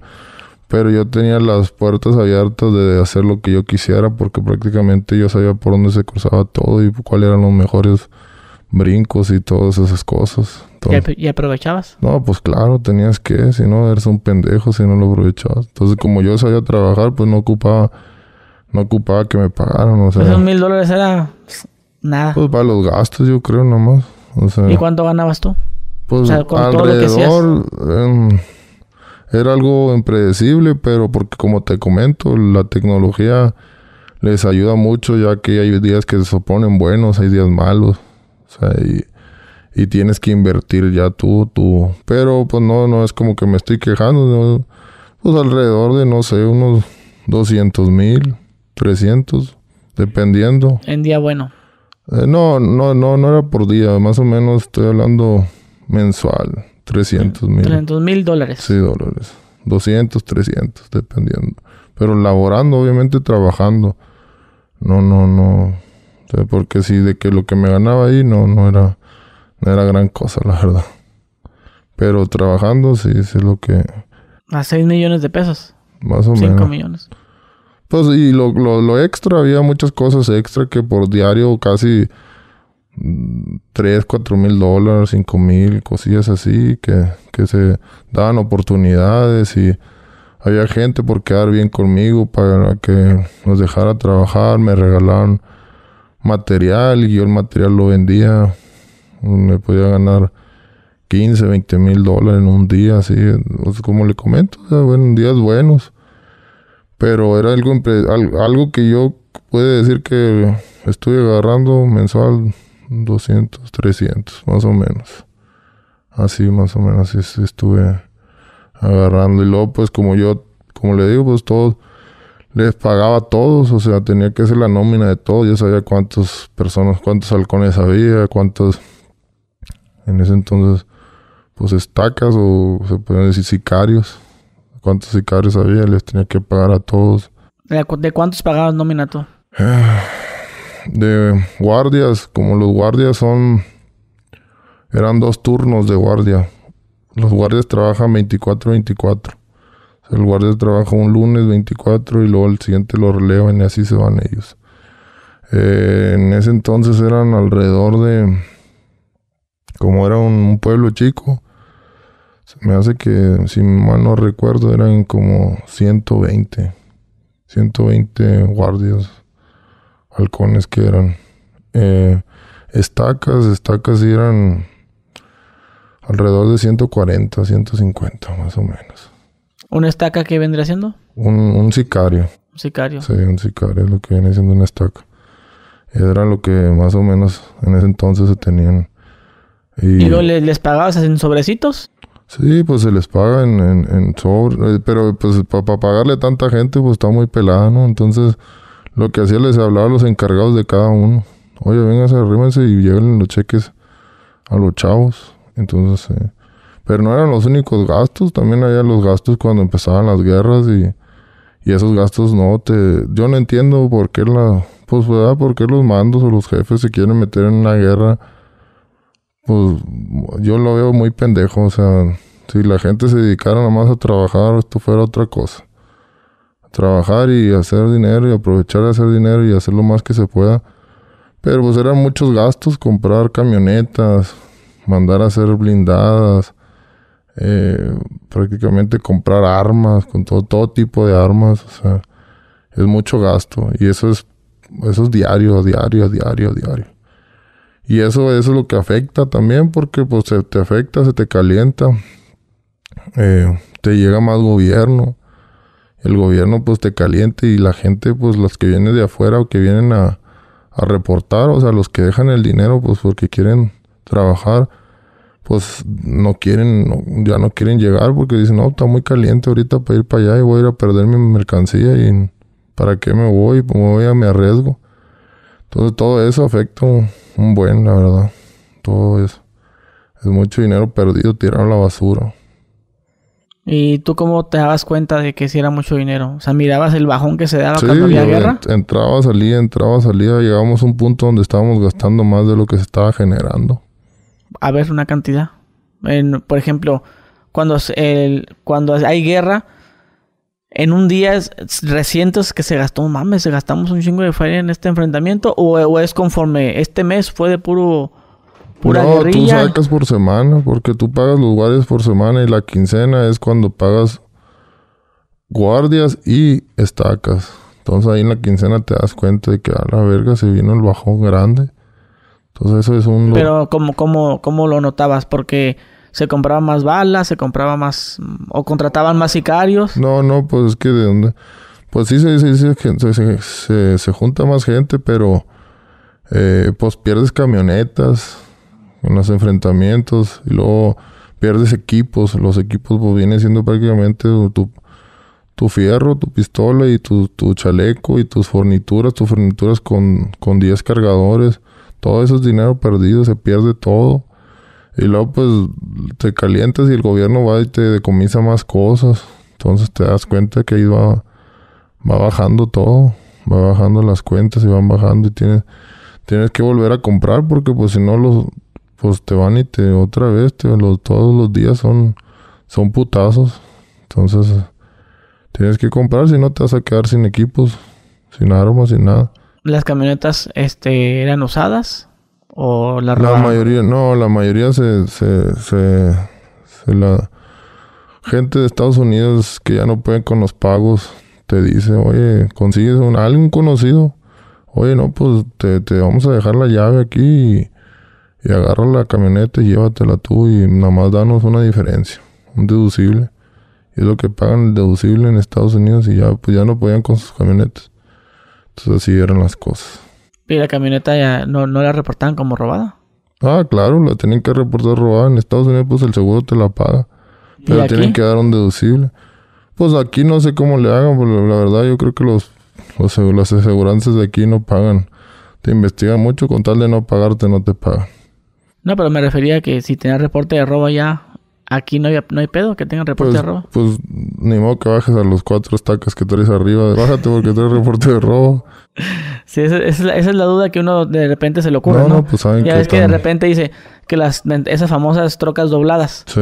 Pero yo tenía las puertas abiertas de hacer lo que yo quisiera porque prácticamente yo sabía por dónde se cruzaba todo y cuáles eran los mejores brincos y todas esas cosas. ¿Y aprovechabas? No, pues claro, tenías que, si no, eres un pendejo si no lo aprovechabas. Entonces, como yo sabía trabajar, pues no ocupaba, no ocupaba que me pagaran, o sea. Pues esos mil dólares era pues, nada. Pues para los gastos, yo creo, nomás. O ¿Y cuánto ganabas tú? Pues alrededor, em, era algo impredecible, pero porque como te comento, la tecnología les ayuda mucho ya que hay días que se suponen buenos, hay días malos y, tienes que invertir ya tú, tú. Pero pues no, no es como que me estoy quejando. pues alrededor de, no sé, unos 200 mil, 300, dependiendo. En día bueno. Eh, no, no, no, no era por día. Más o menos estoy hablando mensual. 300 mil. 300 mil dólares. Sí, dólares. 200, 300, dependiendo. Pero laborando, obviamente trabajando. No, no, no porque sí, de que lo que me ganaba ahí no, no, era, era gran cosa, la verdad. Pero trabajando sí, es lo que... A 6 millones de pesos. Más o menos. 5 millones. Pues y lo, extra, había muchas cosas extra que por diario casi 3, mm, 4 mil dólares, 5 mil, cosillas así, que, que se daban oportunidades y había gente por quedar bien conmigo para que nos dejara trabajar, me regalaron material y yo el material lo vendía. Me podía ganar 15, 20 mil dólares en un día, así, como le comento, bueno, días buenos. Pero era algo, algo que yo puede decir que estuve agarrando mensual 200, 300, más o menos. Así, más o menos, así estuve agarrando. Y luego, pues, como yo, como le digo, pues todo, les pagaba a todos, o sea, tenía que hacer la nómina de todos. Yo sabía cuántas personas, cuántos halcones había, cuántos. En ese entonces, pues estacas o se pueden decir sicarios. Cuántos sicarios había, les tenía que pagar a todos. ¿De cuántos pagabas nómina tú? De guardias, como los guardias son. Eran dos turnos de guardia. Los guardias trabajan 24-24 el guardia trabaja un lunes 24 y luego al siguiente lo relevan y así se van ellos. Eh, en ese entonces eran alrededor de, como era un, pueblo chico, me hace que, si mal no recuerdo, eran como 120, 120 guardias, halcones que eran. Eh, estacas, estacas eran alrededor de 140, 150 más o menos. ¿Una estaca que vendría siendo? Un, sicario. Un sicario. Sí, un sicario es lo que viene siendo una estaca. Era lo que más o menos en ese entonces se tenían. ¿Y, les, pagabas en sobrecitos? Sí, pues se les paga en, en, sobre, eh, pero pues para pagarle tanta gente, pues estaba muy pelada, ¿no? Entonces, lo que hacía les hablaba a los encargados de cada uno. Oye, vengan, arrímense y lleven los cheques a los chavos. Entonces, eh, pero no eran los únicos gastos, también había los gastos cuando empezaban las guerras y, y esos gastos no te... Yo no entiendo por qué la... Pues, ¿verdad? ¿Por qué los mandos o los jefes se quieren meter en una guerra? Pues yo lo veo muy pendejo, o sea, si la gente se dedicara más a trabajar, esto fuera otra cosa. Trabajar y hacer dinero y aprovechar de hacer dinero y hacer lo más que se pueda. Pero pues eran muchos gastos, comprar camionetas, mandar a hacer blindadas, eh, prácticamente comprar armas, con todo, tipo de armas, o sea, es mucho gasto y eso es, eso diario, diario, diario, diario. Y eso, eso es lo que afecta también porque pues se te afecta, se te calienta, eh, te llega más gobierno, el gobierno pues te caliente y la gente pues los que vienen de afuera o que vienen a, a reportar, o sea, los que dejan el dinero pues porque quieren trabajar, pues no quieren, ya no quieren llegar porque dicen, no, está muy caliente ahorita para ir para allá y voy a ir a perder mi mercancía y para qué me voy, me voy a me arriesgo. Entonces todo eso afecta un, buen, la verdad. Todo eso. Es mucho dinero perdido, tirado a la basura. ¿Y tú cómo te dabas cuenta de que si era mucho dinero? O sea, mirabas el bajón que se daba cuando había guerra. entraba, salía, entraba, salía. Llegábamos a un punto donde estábamos gastando más de lo que se estaba generando a ver una cantidad. por ejemplo, cuando, cuando hay guerra, en un día recientes que se gastó, mames, se gastamos un chingo de feria en este enfrentamiento, o, es conforme este mes fue de puro. Pura no, guerrilla? tú sacas por semana, porque tú pagas los guardias por semana y la quincena es cuando pagas guardias y estacas. Entonces ahí en la quincena te das cuenta de que a la verga se vino el bajón grande. Entonces eso es un... Pero ¿cómo, cómo, lo notabas? Porque se compraban más balas, se compraba más... o contrataban más sicarios. No, no, pues es que de dónde... Pues sí, se, se, se, se, se junta más gente, pero eh, pues pierdes camionetas en los enfrentamientos y luego pierdes equipos. Los equipos pues vienen siendo prácticamente tu, fierro, tu pistola y tu, chaleco y tus fornituras, tus fornituras con, con 10 cargadores. Todo eso es dinero perdido, se pierde todo. Y luego pues te calientas y el gobierno va y te decomisa más cosas. Entonces te das cuenta que ahí va, bajando todo. Va bajando las cuentas y van bajando y tienes, tienes que volver a comprar porque pues si no los pues te van y te otra vez todos los días son son putazos. Entonces tienes que comprar si no te vas a quedar sin equipos, sin armas, sin nada las camionetas este, eran usadas o la La mayoría, no, la mayoría se, se, la... Gente de Estados Unidos que ya no pueden con los pagos, te dice, oye, consigues un, alguien conocido. Oye, no, pues te, vamos a dejar la llave aquí y, y, agarra la camioneta y llévatela tú y nada más danos una diferencia, un deducible. Y es lo que pagan el deducible en Estados Unidos y ya, pues ya no podían con sus camionetas. Entonces así eran las cosas. ¿Y la camioneta ya no, no la reportaban como robada? Ah, claro, la tienen que reportar robada. En Estados Unidos, pues el seguro te la paga. Pero tienen que dar un deducible. Pues aquí no sé cómo le hagan, pero la verdad yo creo que los, los las aseguranzas de aquí no pagan. Te investigan mucho, con tal de no pagarte, no te pagan. No, pero me refería a que si tenías reporte de robo ya, Aquí no hay, no hay pedo que tengan reporte pues, de robo. Pues ni modo que bajes a los cuatro estacas que traes arriba. Bájate porque traes reporte de robo. Sí, esa, es la, duda que uno de repente se le ocurre. No, no, pues saben ya que. Ya ves que de repente dice que las esas famosas trocas dobladas. Sí.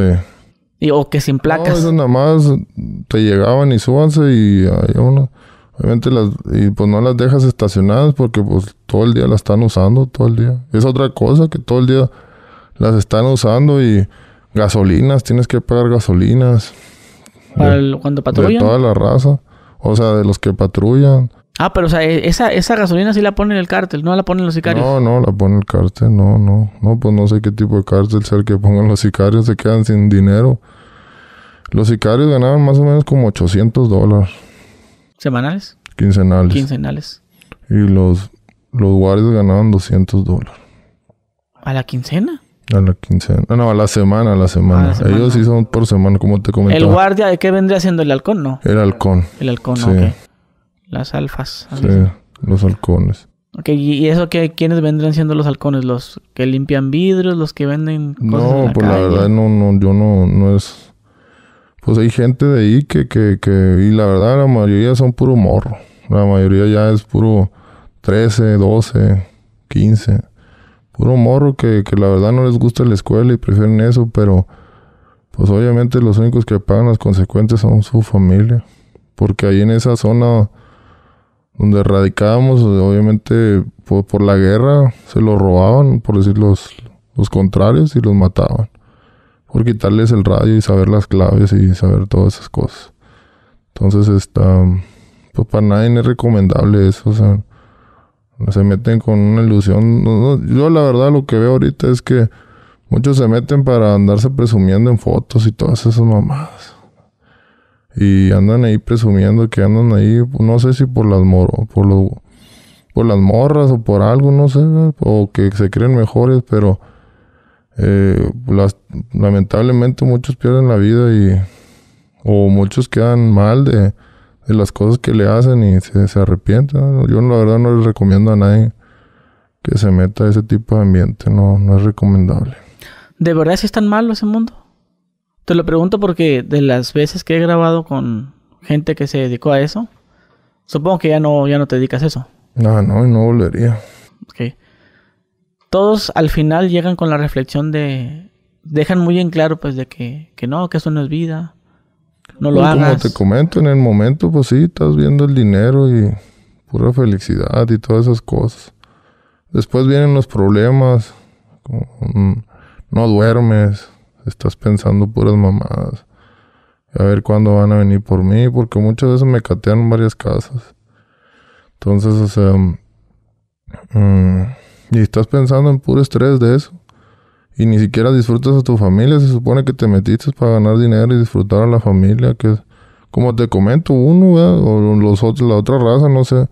Y, o que sin placas. No, esas nada más te llegaban y súbanse y ahí uno. Obviamente las, y pues no las dejas estacionadas porque pues todo el día las están usando, todo el día. Es otra cosa que todo el día las están usando y Gasolinas, tienes que pagar gasolinas. ¿Para cuando patrullan? De toda la raza. O sea, de los que patrullan. Ah, pero o sea, e-, esa, gasolina sí la pone el cártel, no la ponen los sicarios. No, no, la pone el cártel, no, no. No, pues no sé qué tipo de cártel ser que pongan los sicarios, se quedan sin dinero. Los sicarios ganaban más o menos como 800 dólares. ¿Semanales? Quincenales. Quincenales. Y los, los guardias ganaban 200 dólares. ¿A la quincena? A la quincena. Ah, no, no, a la semana, a la semana. Ellos sí son por semana, como te comentaba. ¿El guardia de qué vendría siendo el halcón, no? El halcón. El halcón, sí. Las alfas. Sí, los halcones. Ok, ¿y eso qué? ¿Quiénes vendrían siendo los halcones? ¿Los que limpian vidrios? ¿Los que venden cosas No, pues la verdad no, no, yo no, no es... Pues hay gente de ahí que, que, que... Y la verdad la mayoría son puro morro. La mayoría ya es puro 13, 12, 15 puro morro que, la verdad no les gusta la escuela y prefieren eso, pero pues obviamente los únicos que pagan las consecuencias son su familia. Porque ahí en esa zona donde radicábamos, obviamente por, la guerra se lo robaban, por decir los, contrarios, y los mataban. Por quitarles el radio y saber las claves y saber todas esas cosas. Entonces, está, pues para nadie es recomendable eso. O sea, se meten con una ilusión. yo la verdad lo que veo ahorita es que muchos se meten para andarse presumiendo en fotos y todas esas mamadas. Y andan ahí presumiendo que andan ahí, no sé si por las moro, por por las morras o por algo, no sé, o que se creen mejores, pero eh, lamentablemente muchos pierden la vida y o muchos quedan mal de de las cosas que le hacen y se, arrepienta. Yo la verdad no les recomiendo a nadie que se meta a ese tipo de ambiente, no, no es recomendable. ¿De verdad si es tan malo ese mundo? Te lo pregunto porque de las veces que he grabado con gente que se dedicó a eso, supongo que ya no, ya no te dedicas a eso. No, no, y no volvería. Todos al final llegan con la reflexión de... Dejan muy en claro pues de que, que no, que eso no es vida, no lo pues, hagas. Como te comento, en el momento, pues sí, estás viendo el dinero y pura felicidad y todas esas cosas. Después vienen los problemas, mm, no duermes, estás pensando puras mamadas. A ver cuándo van a venir por mí, porque muchas veces me catean varias casas. Entonces, o sea, mm, y estás pensando en puro estrés de eso y ni siquiera disfrutas a tu familia. Se supone que te metiste para ganar dinero y disfrutar a la familia, que como te comento, uno, ¿verdad? o los otros, la otra raza, no sé.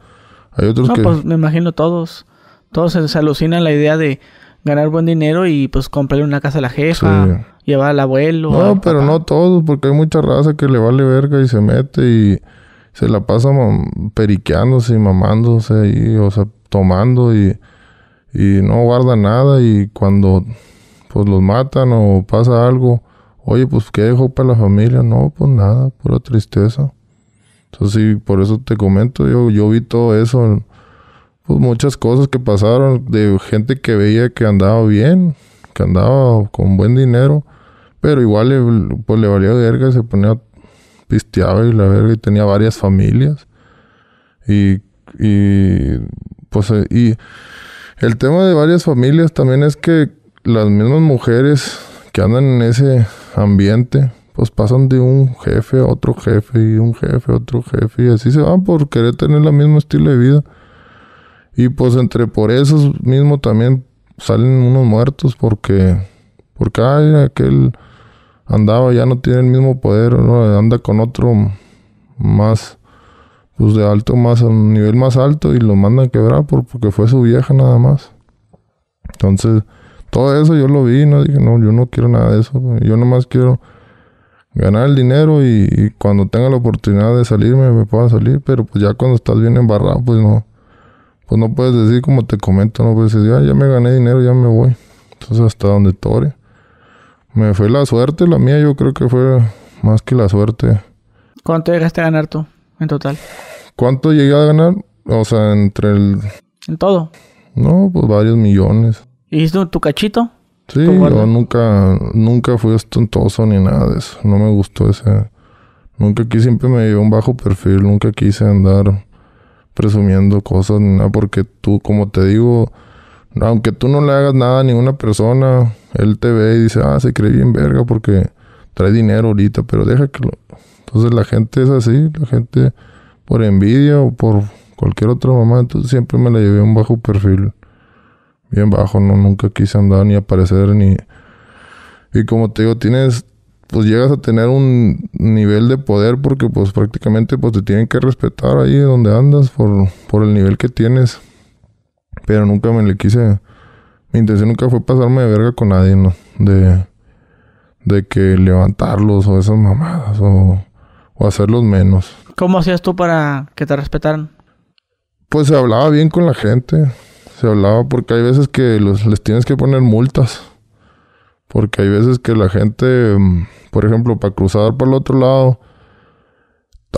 Hay otros no, pues me imagino todos. Todos se, alucinan la idea de ganar buen dinero y pues comprar una casa a la jefa, llevar al abuelo. No, pero no todos, porque hay mucha raza que le vale verga y se mete y se la pasa periqueándose y mamándose ahí. o sea, tomando y, y no guarda nada y cuando pues los matan o pasa algo. Oye, pues ¿qué dejó para la familia? No, pues nada, pura tristeza. Entonces sí, por eso te comento, yo, yo vi todo eso, pues muchas cosas que pasaron de gente que veía que andaba bien, que andaba con buen dinero, pero igual le, pues le valía verga, y se ponía pisteaba y la verga y tenía varias familias. Y, y pues eh, y el tema de varias familias también es que las mismas mujeres que andan en ese ambiente, pues pasan de un jefe a otro jefe y un jefe a otro jefe y así se van por querer tener el mismo estilo de vida. Y pues entre por eso mismo también salen unos muertos porque porque ay, aquel andaba ya no tiene el mismo poder, anda con otro más pues de alto más a un nivel más alto y lo mandan a quebrar porque fue su vieja nada más. Entonces, todo eso yo lo vi, ¿no? Dije, no, yo no quiero nada de eso. Yo nomás quiero ganar el dinero y, cuando tenga la oportunidad de salirme, me pueda salir. Pero pues ya cuando estás bien embarrado, pues no. Pues no puedes decir como te comento, no puedes decir, ah, ya me gané dinero, ya me voy. Entonces hasta donde tore. Me fue la suerte, la mía yo creo que fue más que la suerte. ¿Cuánto llegaste a ganar tú en total? ¿Cuánto llegué a ganar? O sea, entre el... ¿En todo? No, pues varios millones. ¿Hiciste tu cachito? Sí, yo nunca, nunca fui estontoso ni nada de eso. No me gustó ese. Nunca aquí siempre me llevé un bajo perfil, nunca quise andar presumiendo cosas ni nada, porque tú, como te digo, aunque tú no le hagas nada a ninguna persona, él te ve y dice, ah, se cree bien verga porque trae dinero ahorita, pero deja que lo... Entonces la gente es así, la gente por envidia o por cualquier otra mamá, entonces siempre me la llevé un bajo perfil bien bajo, no nunca quise andar ni aparecer ni y como te digo, tienes pues llegas a tener un nivel de poder porque pues prácticamente pues te tienen que respetar ahí donde andas por, por el nivel que tienes. Pero nunca me le quise mi intención nunca fue pasarme de verga con nadie, ¿no? De de que levantarlos o esas mamadas o, o hacerlos menos. ¿Cómo hacías tú para que te respetaran? Pues se hablaba bien con la gente se hablaba porque hay veces que les tienes que poner multas. Porque hay veces que la gente, mm, por ejemplo, para cruzar por el otro lado,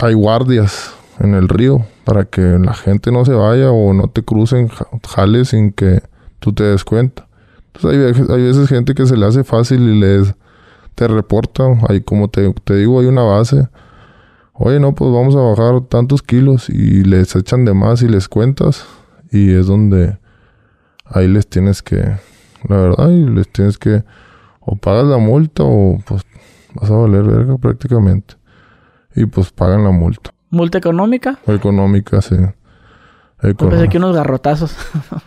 hay guardias en el río para que la gente no se vaya o no te crucen Jale sin que tú te des cuenta. Entonces hay, hay veces gente que se le hace fácil y les te reportan, hay como te, te digo, hay una base. Oye, no, pues vamos a bajar tantos kilos y les echan de más y les cuentas y es donde ahí les tienes que, la verdad, les tienes que, o pagas la multa o pues vas a valer verga prácticamente. Y pues pagan la multa. ¿Multa económica? Económica, sí. Económica. Pensé que unos garrotazos.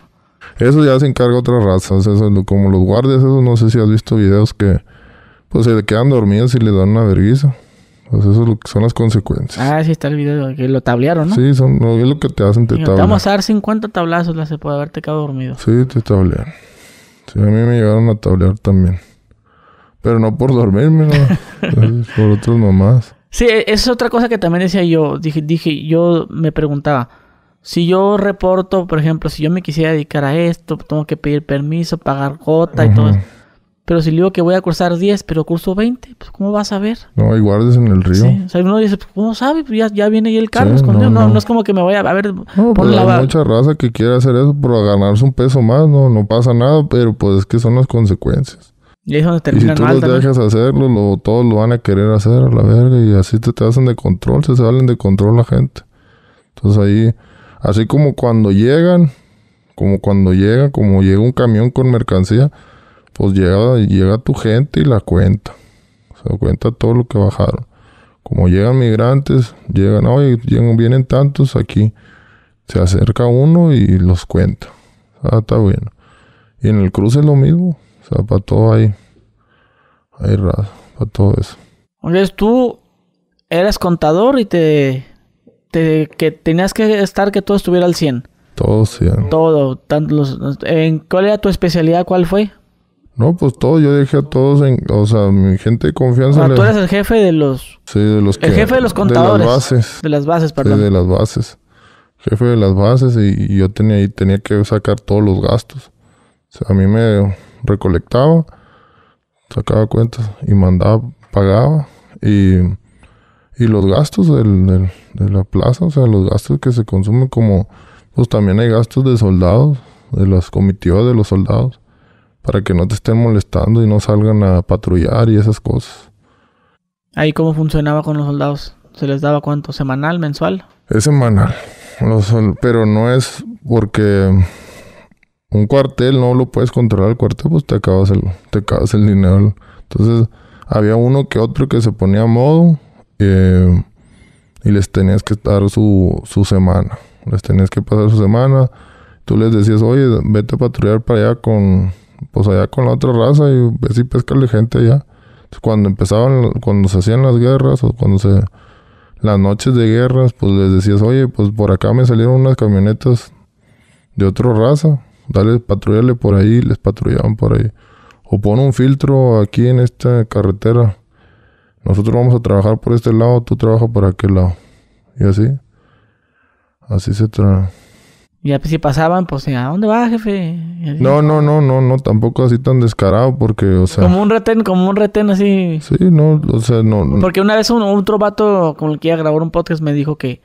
eso ya se encarga otra razas, eso como los guardias, eso no sé si has visto videos que pues se quedan dormidos y le dan una vergüenza. Pues eso son las consecuencias. Ah, sí, está el video que lo tablearon, ¿no? Sí, son, es lo que te hacen, te tablan. vamos a dar 50 tablazos, La se puede haberte quedado dormido. Sí, te tablean. Sí, a mí me llegaron a tablear también. Pero no por dormirme, ¿no? por otras mamás. Sí, esa es otra cosa que también decía yo. Dije, dije, yo me preguntaba, si yo reporto, por ejemplo, si yo me quisiera dedicar a esto, tengo que pedir permiso, pagar gota y todo eso pero si digo que voy a cursar 10, pero curso 20, pues ¿cómo vas a ver? No, y guardes en el río. O sea, uno dice, pues, ¿cómo sabe? Pues, ya, viene ahí el carro no, es como que me voy a ver. Por la... Pues, hay mucha raza que quiere hacer eso por ganarse un peso más, no, no pasa nada, pero pues es que son las consecuencias. Y ahí es donde terminan y si tú los dejas hacerlo, todos lo van a querer hacer a la verga y así te, te hacen de control, se salen de control la gente. Entonces ahí, así como cuando llegan, como cuando llega, como llega un camión con mercancía, pues llega, llega tu gente y la cuenta. O sea, cuenta todo lo que bajaron. Como llegan migrantes, llegan, oye, vienen tantos aquí. Se acerca uno y los cuenta. Ah, está bueno. Y en el cruce es lo mismo. O sea, para todo hay, hay para todo eso. Entonces tú eras contador y te, te que tenías que estar que todo estuviera al 100. Todo 100. Todo. Tanto ¿En cuál era tu especialidad? ¿Cuál fue? No, pues todo, yo dejé a todos en, o sea, mi gente de confianza. O ah, tú eres el jefe de los... Sí, de los... El jefe de los contadores. De las bases. De las bases, perdón. Sí, de las bases. Jefe de las bases y, yo tenía, ahí, tenía que sacar todos los gastos. O sea, a mí me recolectaba, sacaba cuentas y mandaba, pagaba y, los gastos de la plaza, o sea, los gastos que se consumen como, pues también hay gastos de soldados, de las comitivas de los soldados para que no te estén molestando y no salgan a patrullar y esas cosas. ¿Ahí cómo funcionaba con los soldados? ¿Se les daba cuánto? ¿Semanal, mensual? Es semanal. pero no es porque un cuartel no lo puedes controlar el cuartel, pues te acabas el, te acabas el dinero. Entonces, había uno que otro que se ponía a modo eh, y les tenías que dar su, su semana. Les tenías que pasar su semana. Tú les decías, oye, vete a patrullar para allá con pues allá con la otra raza y así pues, pescarle gente allá. cuando empezaban, cuando se hacían las guerras o cuando se... Las noches de guerras, pues les decías, oye, pues por acá me salieron unas camionetas de otra raza. Dale, patrullale por ahí, les patrullaban por ahí. O pon un filtro aquí en esta carretera. Nosotros vamos a trabajar por este lado, tú trabajas por aquel lado. Y así. Así se trae. Y si pasaban, pues, ¿a dónde va, jefe? no, no, no, no, no, tampoco así tan descarado, porque, o sea... Como un reten, como un reten así. Sí, no, o sea, no... Porque una vez un otro vato con el que iba a grabar un podcast me dijo que,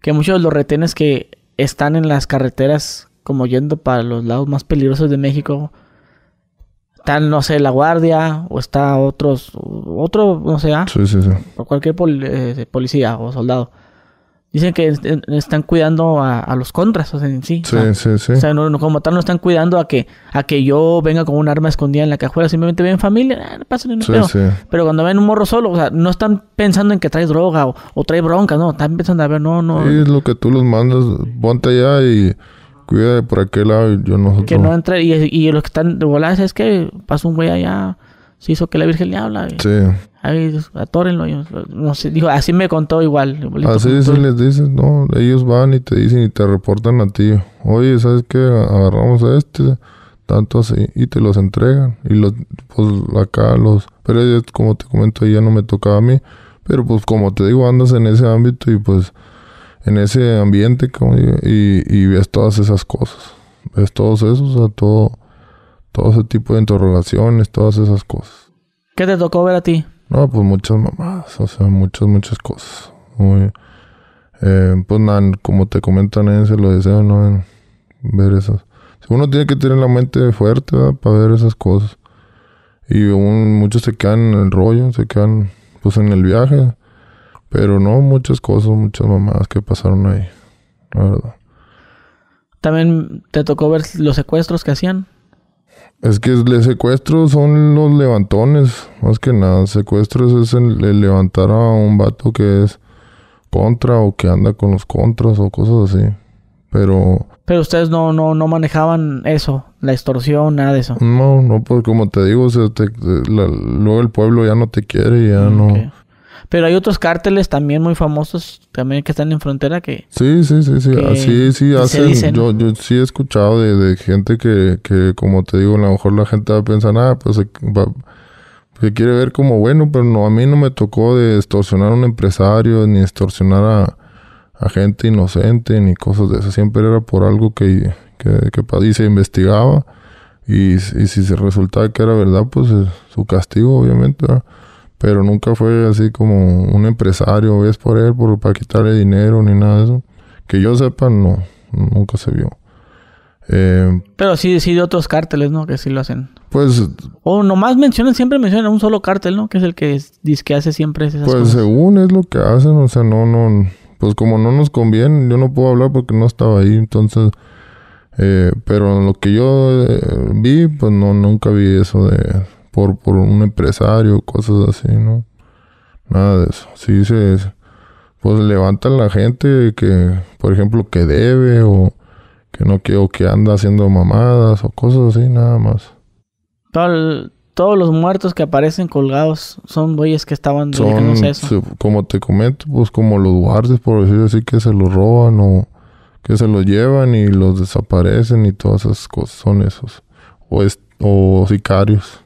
que muchos de los retenes que están en las carreteras, como yendo para los lados más peligrosos de México, están, no sé, La Guardia, o está otros, otro, no sé, ¿ah? Sí, sí, sí. cualquier eh, policía o soldado. Dicen que están cuidando a, los contras, o sea, en sí. Sí, ah, sí, sí. O sea, no, como tal, no están cuidando a que, a que yo venga con un arma escondida en la cajuela. Simplemente ven familia, ah, pasa, no sí, sí. Pero cuando ven un morro solo, o sea, no están pensando en que traes droga o, o trae bronca, no. Están pensando, a ver, no, no. es lo que tú los mandas, ponte allá y cuida de por aquel lado y yo no... Que no entre, y, los que están de voladas es que pasó un güey allá, se hizo que la Virgen le habla. Sí ahí atórenlo. no sé, así me contó igual. así les dices no, ellos van y te dicen y te reportan a ti. Oye, ¿sabes qué? Agarramos a este, tanto así, y te los entregan. Y los, pues acá los, pero como te comento, ya no me tocaba a mí. Pero pues como te digo, andas en ese ámbito y pues en ese ambiente como y, y ves todas esas cosas. Ves todos esos, o sea, todo, todo ese tipo de interrogaciones, todas esas cosas. ¿Qué te tocó ver a ti? No, pues muchas mamás, o sea, muchas, muchas cosas. Eh, pues nada, como te comentan, en se lo deseo, ¿no? Ver esas. Uno tiene que tener la mente fuerte ¿verdad? para ver esas cosas. Y muchos se quedan en el rollo, se quedan pues en el viaje. Pero no, muchas cosas, muchas mamadas que pasaron ahí, la verdad. También te tocó ver los secuestros que hacían. Es que el secuestro son los levantones, más que nada. Secuestros es el, levantar a un vato que es contra o que anda con los contras o cosas así. Pero... Pero ustedes no, no, no manejaban eso, la extorsión, nada de eso. No, no, pues como te digo, te, luego el pueblo ya no te quiere, ya mm, no... Pero hay otros cárteles también muy famosos, también que están en frontera que... Sí, sí, sí, sí, así sí hacen, yo, yo sí he escuchado de, de gente que, que, como te digo, a lo mejor la gente va a pensar, ah, pues va, se quiere ver como bueno, pero no, a mí no me tocó de extorsionar a un empresario, ni extorsionar a, a gente inocente, ni cosas de eso. Siempre era por algo que, que, que se investigaba. Y, si se resultaba que era verdad, pues eh, su castigo, obviamente. Pero nunca fue así como un empresario, ves por él, por, para quitarle dinero ni nada de eso. Que yo sepa, no, nunca se vio. Eh, pero sí, sí de otros cárteles, ¿no? Que sí lo hacen. Pues... O nomás mencionan, siempre mencionan un solo cártel, ¿no? Que es el que dice que hace siempre esas pues según es lo que hacen, o sea, no, no... Pues como no nos conviene, yo no puedo hablar porque no estaba ahí, entonces... Eh, pero lo que yo eh, vi, pues no, nunca vi eso de, por, por un empresario, cosas así, ¿no? Nada de eso. Sí se, pues levantan la gente que, por ejemplo, que debe o que no que, o que anda haciendo mamadas o cosas así, nada más. todos los muertos que aparecen colgados son bueyes que estaban eso. como te comento, pues como los guardias, por decir así, que se los roban o que se los llevan y los desaparecen y todas esas cosas, son esos. O, es, o sicarios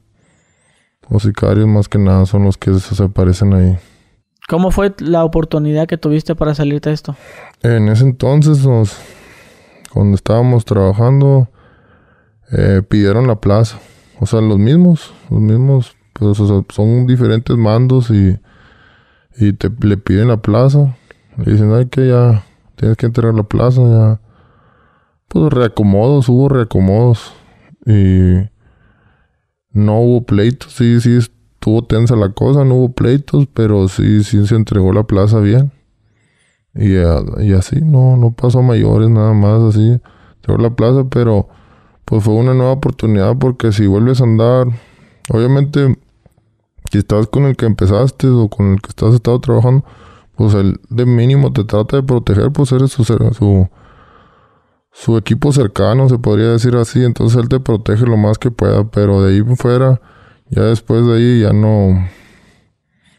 o sicarios más que nada son los que se aparecen ahí. ¿Cómo fue la oportunidad que tuviste para salir de esto? En ese entonces, cuando estábamos trabajando, eh, pidieron la plaza. O sea, los mismos, los mismos, pues son diferentes mandos y, y te, le piden la plaza. Le dicen, ay, que ya tienes que entrar a la plaza, ya. Pues reacomodos, hubo reacomodos. Y no hubo pleitos, sí, sí, estuvo tensa la cosa, no hubo pleitos, pero sí, sí se entregó la plaza bien. Y, ah, y así, no, no pasó mayores, nada más, así, entregó la plaza, pero pues fue una nueva oportunidad porque si vuelves a andar, obviamente, si estás con el que empezaste o con el que estás estado trabajando, pues él de mínimo te trata de proteger, pues eres su, su su equipo cercano, se podría decir así, entonces él te protege lo más que pueda, pero de ahí fuera, ya después de ahí ya no,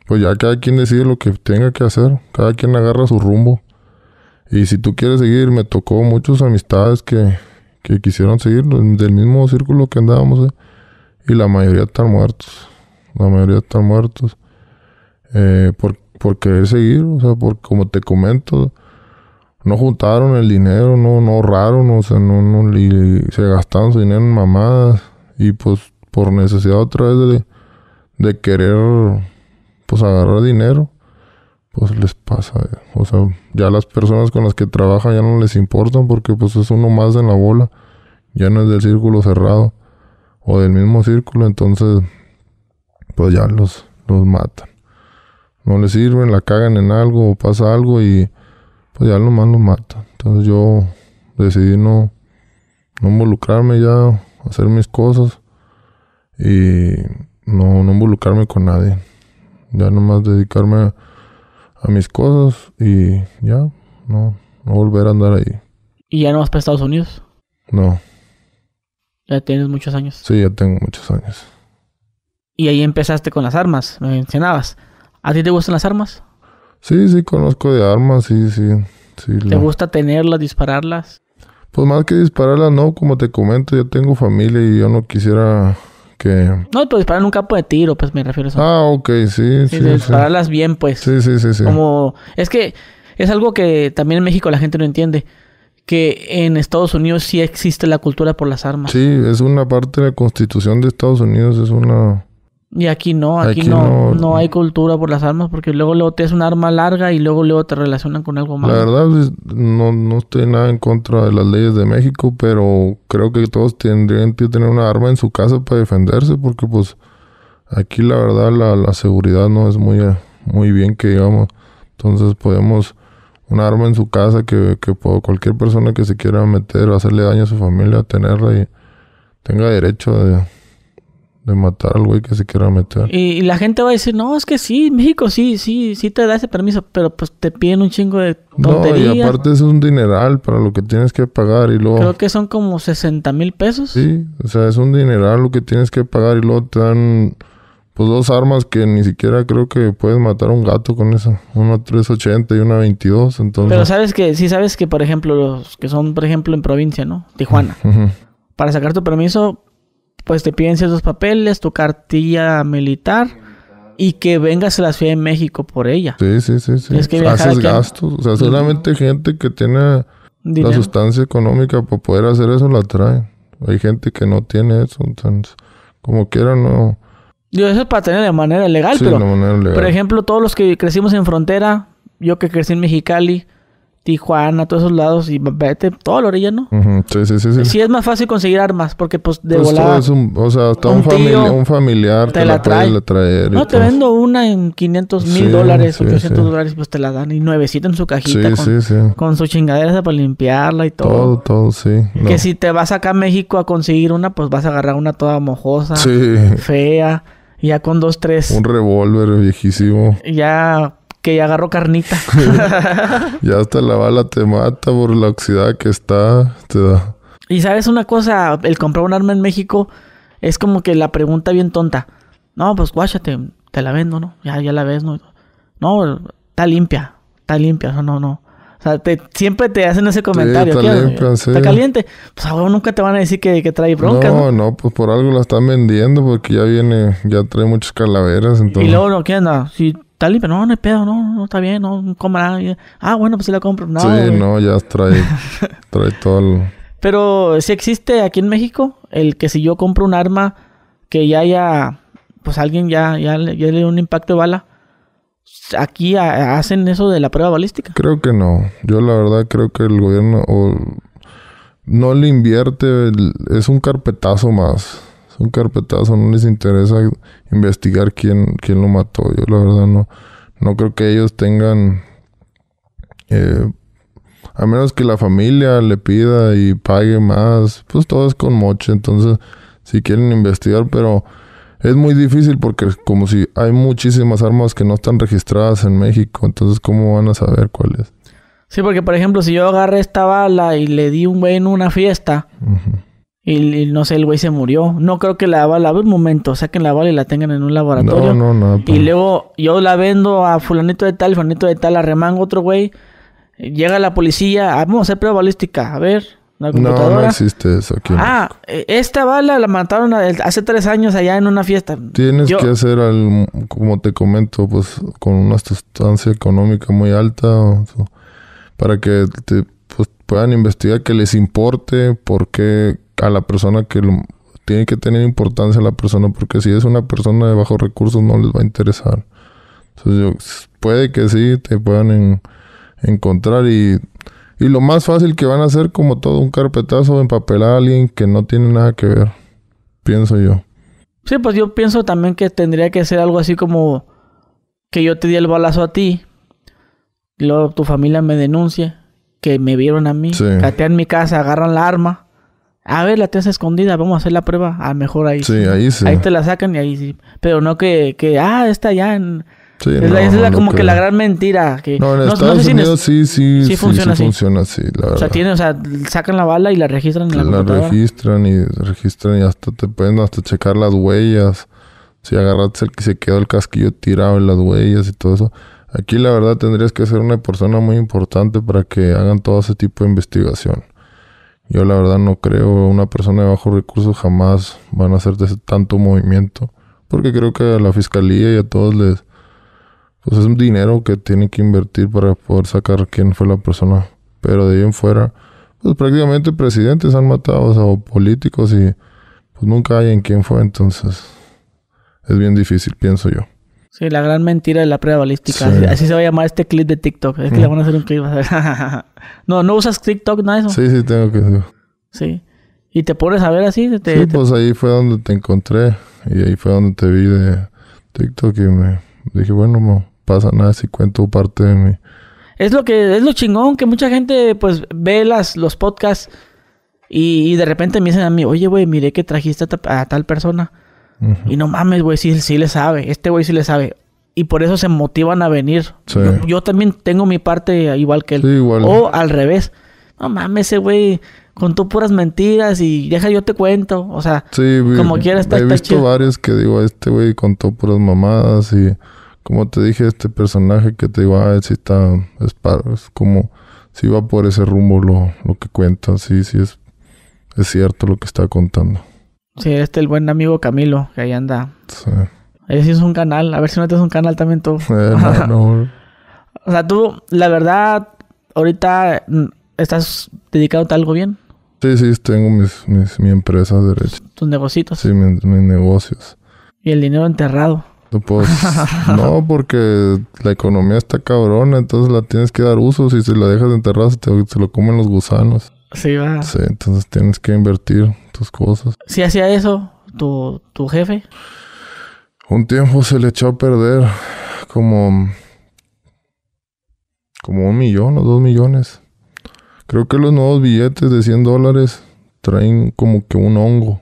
pues ya cada quien decide lo que tenga que hacer, cada quien agarra su rumbo. Y si tú quieres seguir, me tocó muchas amistades que, quisieron seguir del mismo círculo que andábamos, eh, y la mayoría están muertos, la mayoría están muertos, eh, por, querer seguir, o sea, por, como te comento, no juntaron el dinero, no, no ahorraron, o sea, no, no se gastaron su dinero en mamadas. Y pues por necesidad otra vez de, querer, pues agarrar dinero, pues les pasa. O sea, ya las personas con las que trabajan ya no les importan porque pues es uno más en la bola. Ya no es del círculo cerrado o del mismo círculo, entonces pues ya los, los matan. No les sirven, la cagan en algo o pasa algo y pues ya lo más lo mata. Entonces yo decidí no, involucrarme ya, hacer mis cosas y no, involucrarme con nadie. Ya nomás dedicarme a, mis cosas y ya, no, no volver a andar ahí. ¿Y ya no vas para Estados Unidos? No. ¿Ya tienes muchos años? Sí, ya tengo muchos años. Y ahí empezaste con las armas, me mencionabas. ¿A ti te gustan las armas? Sí, sí, conozco de armas, sí, sí. ¿Te gusta tenerlas, dispararlas? Pues más que dispararlas, no, como te comento, yo tengo familia y yo no quisiera que... No, pues disparar en un campo de tiro, pues me refiero a eso. Ah, ok, sí, sí. dispararlas bien, pues. Sí, sí, sí, sí. Como... Es que es algo que también en México la gente no entiende que en Estados Unidos sí existe la cultura por las armas. Sí, es una parte de la constitución de Estados Unidos, es una... Y aquí no, aquí, no, no, hay cultura por las armas porque luego, luego te es un arma larga y luego luego te relacionan con algo malo. La verdad pues, no, no estoy nada en contra de las leyes de México, pero creo que todos tendrían que tener una arma en su casa para defenderse porque pues aquí la verdad la, la seguridad no es muy, muy bien que digamos. Entonces podemos un arma en su casa que, que cualquier persona que se quiera meter o hacerle daño a su familia, tenerla y tenga derecho a de matar al güey que se quiera meter. Y, la gente va a decir, no, es que sí, México sí, sí, sí te da ese permiso, pero pues te piden un chingo de tonterías. No, y aparte es un dineral para lo que tienes que pagar y luego... Creo que son como 60 mil pesos. Sí, o sea, es un dineral lo que tienes que pagar y luego te dan... Pues dos armas que ni siquiera creo que puedes matar un gato con eso. Una 380 y una 22, entonces... Pero sabes que, sí sabes que, por ejemplo, los que son, por ejemplo, en provincia, ¿no? Tijuana. Para sacar tu permiso, pues te piden ciertos papeles, tu cartilla militar y que vengas a la Ciudad de México por ella. Sí, sí, sí. sí. Haces gastos. O sea, solamente gente que tiene la sustancia económica para poder hacer eso la trae. Hay gente que no tiene eso, entonces, como quiera, no. Yo, eso es para tener de manera legal, pero. De manera legal. Por ejemplo, todos los que crecimos en frontera, yo que crecí en Mexicali, Tijuana, todos esos lados y vete toda la orilla, ¿no? sí, sí, sí, sí, sí. es más fácil conseguir armas porque pues de pues, volar... un, o sea, hasta un, familiar te, la, trae. no, te vendo una en 500 mil dólares, 800 dólares, pues te la dan y nuevecita en su cajita. con, con su chingadera para limpiarla y todo. Todo, todo, sí. Que si te vas acá a México a conseguir una, pues vas a agarrar una toda mojosa, fea. Ya con dos, tres. Un revólver viejísimo. Ya que ya agarró carnita. ya hasta la bala te mata por la oxidad que está. Te Y sabes una cosa, el comprar un arma en México es como que la pregunta bien tonta. No, pues guáchate, te la vendo, ¿no? Ya, ya la ves, ¿no? No, está limpia, está limpia, o no, no. O sea, siempre te hacen ese comentario. está, limpia, está, caliente. Pues ahora nunca te van a decir que, trae bronca, No, no, no, pues por algo la están vendiendo porque ya viene, ya trae muchas calaveras. Entonces... Y luego no, ¿qué anda? Si está No, no hay pedo, no, no está bien, no, no nada. Ah, bueno, pues si la compro. No, sí, no, ya trae, todo Pero si existe aquí en México el que si yo compro un arma que ya haya, pues alguien ya, le dio un impacto de bala, aquí hacen eso de la prueba balística. Creo que no. Yo la verdad creo que el gobierno no le invierte, es un carpetazo más un carpetazo, no les interesa investigar quién, quién lo mató. Yo la verdad no, no creo que ellos tengan, eh, a menos que la familia le pida y pague más, pues todo es con moche, entonces si quieren investigar, pero es muy difícil porque como si hay muchísimas armas que no están registradas en México, entonces ¿cómo van a saber cuál es? Sí, porque por ejemplo, si yo agarré esta bala y le di un güey en una fiesta, Ajá. Y, no sé, el güey se murió. No creo que la bala, a ver un momento, saquen la bala y la tengan en un laboratorio. Y luego yo la vendo a fulanito de tal, fulanito de tal, arremango otro güey. Llega la policía, ah, vamos a hacer prueba balística, a ver. No, no existe eso aquí. Ah, e, esta bala la mataron hace tres años allá en una fiesta. Tienes que hacer, al, como te comento, pues con una sustancia económica muy alta para que te pues, puedan investigar, que les importe por qué a la persona que tiene que tener importancia a la persona, porque si es una persona de bajos recursos no les va a interesar. Entonces, puede que sí te puedan encontrar y, y, lo más fácil que van a hacer, como todo un carpetazo, empapelar a alguien que no tiene nada que ver, pienso yo. Sí, pues yo pienso también que tendría que ser algo así como que yo te di el balazo a ti, y luego tu familia me denuncia, que me vieron a mí, catean mi casa, agarran la arma a ver, la tienes escondida, vamos a hacer la prueba. A mejor ahí. Sí, ahí sí. Ahí te la sacan y ahí sí. Pero no que, que ah, está ya en... Sí, la, es como que la gran mentira. Que, no, en no, Estados Unidos sí, sí, sí, funciona, sí, funciona así. La o, sea, tiene, o sea, sacan la bala y la registran en la, la registran y registran y hasta te pueden hasta checar las huellas. Si agarraste el que se quedó el casquillo tirado en las huellas y todo eso. Aquí la verdad tendrías que ser una persona muy importante para que hagan todo ese tipo de investigación. Yo la verdad no creo, una persona de bajos recursos jamás van a hacer tanto movimiento, porque creo que a la fiscalía y a todos les... Pues es un dinero que tienen que invertir para poder sacar quién fue la persona. Pero de ahí en fuera, pues prácticamente presidentes han matado, a políticos y pues nunca hay en quién fue, entonces es bien difícil, pienso yo. Sí, la gran mentira de la prueba balística. Así, se va a llamar este clip de TikTok. Es que le van a hacer un clip. no, ¿no usas TikTok nada de eso? Sí, sí, tengo que... Sí. ¿Y te pones a ver así? sí, pues ahí fue donde te encontré. Y ahí fue donde te vi de TikTok y me dije, bueno, no pasa nada si cuento parte de mí. Es lo que... Es lo chingón que mucha gente, pues, ve las, los podcasts y, de repente me dicen a mí, oye, güey, miré que trajiste a tal persona. Y no mames, güey, sí, sí le sabe. Este güey sí le sabe. Y por eso se motivan a venir. Yo, también tengo mi parte igual que él. O al revés. No mames, ese güey contó puras mentiras y deja yo te cuento. O sea, como quieras está, He visto varios que digo, este güey contó puras mamadas y como te dije, este personaje que te digo, ah, él está, es, como, si va por ese rumbo lo, lo que cuenta, sí, sí es, es cierto lo que está contando. Sí, este el buen amigo Camilo, que ahí anda. Sí. es un canal. A ver si no te es un canal también tú. Eh, no, no. o sea, tú, la verdad, ahorita mm, estás dedicado a algo bien. Sí, sí, tengo mis, mi empresa derecha. Tus negocios. Sí, mis, negocios. Y el dinero enterrado. Pues, no, porque la economía está cabrona, entonces la tienes que dar uso. Si se la dejas enterrada, se lo comen los gusanos. Sí, va. Sí, entonces tienes que invertir tus cosas. ¿Si hacía eso tu, tu jefe? Un tiempo se le echó a perder como... Como un millón o dos millones. Creo que los nuevos billetes de 100 dólares traen como que un hongo.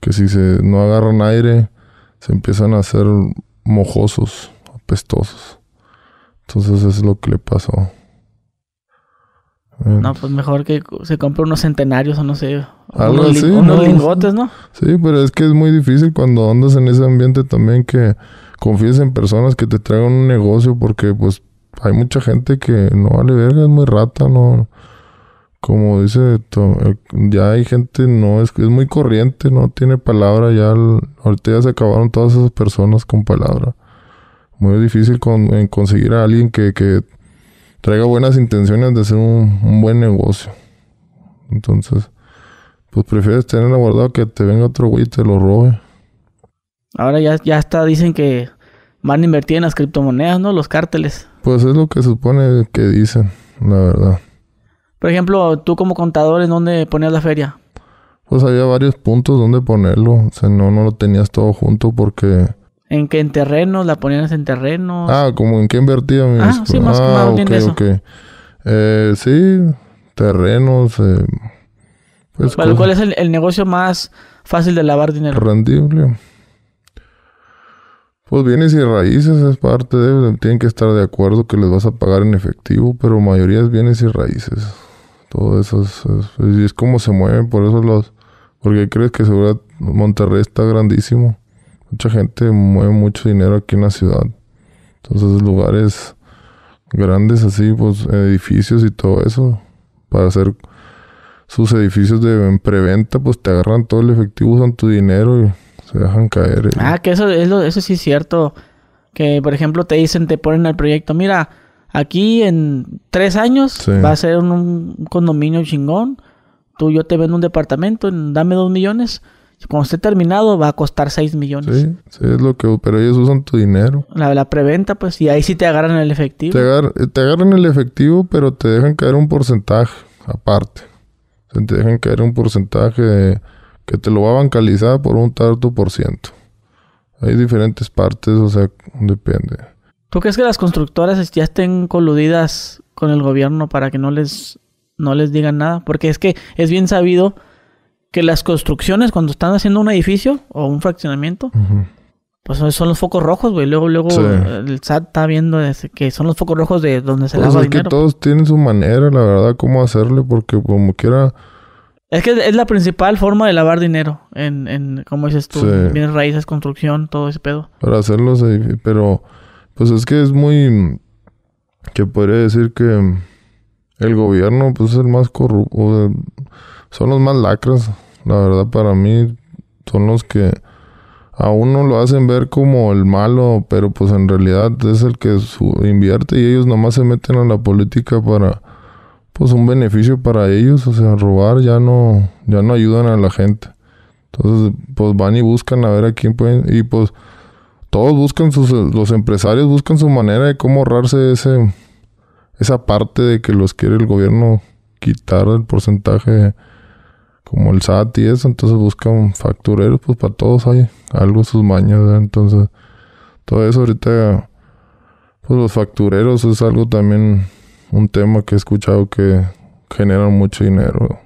Que si se no agarran aire, se empiezan a hacer mojosos, apestosos. Entonces es lo que le pasó. No, pues mejor que se compre unos centenarios o no sé. Algo así, unos lingotes, ¿no? Sí, pero es que es muy difícil cuando andas en ese ambiente también que confíes en personas que te traigan un negocio porque pues hay mucha gente que no vale verga, es muy rata, no. Como dice, eh, ya hay gente, no, es, es muy corriente, no tiene palabra, ya ahorita ya se acabaron todas esas personas con palabra. Muy difícil en conseguir a alguien que, que traiga buenas intenciones de hacer un, buen negocio. Entonces, pues prefieres tenerlo guardado que te venga otro güey y te lo robe. Ahora ya, ya está, dicen que van a invertir en las criptomonedas, ¿no? Los cárteles. Pues es lo que supone que dicen, la verdad. Por ejemplo, tú como contador, ¿en dónde ponías la feria? Pues había varios puntos donde ponerlo. O sea, no, no lo tenías todo junto porque en qué? en terrenos, la ponían en terrenos. Ah, como en qué invertía mi Ah, este, sí, más que ah, más okay, eh, sí, terrenos. Eh, pues ¿Cuál, es el, negocio más fácil de lavar dinero? Rendible. Pues bienes y raíces es parte de... Tienen que estar de acuerdo que les vas a pagar en efectivo, pero mayoría es bienes y raíces. Todo eso es, es, es como se mueven por eso los Porque crees que seguro Monterrey está grandísimo mucha gente mueve mucho dinero aquí en la ciudad. Entonces lugares grandes así, pues edificios y todo eso, para hacer sus edificios de preventa, pues te agarran todo el efectivo, usan tu dinero y se dejan caer. Ah, que eso, eso sí es cierto. Que por ejemplo te dicen, te ponen al proyecto, mira, aquí en tres años va a ser un, condominio chingón, tú yo te vendo un departamento, dame dos millones cuando esté terminado va a costar 6 millones. Sí, es lo que... Pero ellos usan tu dinero. La, la preventa, pues, y ahí sí te agarran el efectivo. Te, eh, agarran el efectivo, pero te dejan caer un porcentaje aparte. te dejan caer un porcentaje que te lo va a bancalizar por un tanto por ciento. Hay diferentes partes, o sea, depende. ¿Tú crees que las constructoras ya estén coludidas con el gobierno para que no les, no les digan nada? Porque es que es bien sabido que las construcciones cuando están haciendo un edificio o un fraccionamiento, pues son los focos rojos, güey. Luego, luego el SAT está viendo que son los focos rojos de donde se pues lava es dinero. que todos tienen su manera, la verdad, cómo hacerle, porque como quiera... Es que es la principal forma de lavar dinero, en, en como dices tú, raíces, construcción, todo ese pedo. Para hacerlos, pero pues es que es muy... que podría decir que el gobierno pues es el más corrupto son los más lacras. La verdad, para mí, son los que a uno lo hacen ver como el malo, pero pues en realidad es el que invierte y ellos nomás se meten a la política para pues un beneficio para ellos, o sea, robar ya no ya no ayudan a la gente. Entonces, pues van y buscan a ver a quién pueden y pues todos buscan sus los empresarios buscan su manera de cómo ahorrarse ese esa parte de que los quiere el gobierno quitar el porcentaje como el SAT y eso, entonces buscan factureros, pues para todos hay algo sus mañas, entonces todo eso ahorita, pues los factureros es algo también, un tema que he escuchado que generan mucho dinero,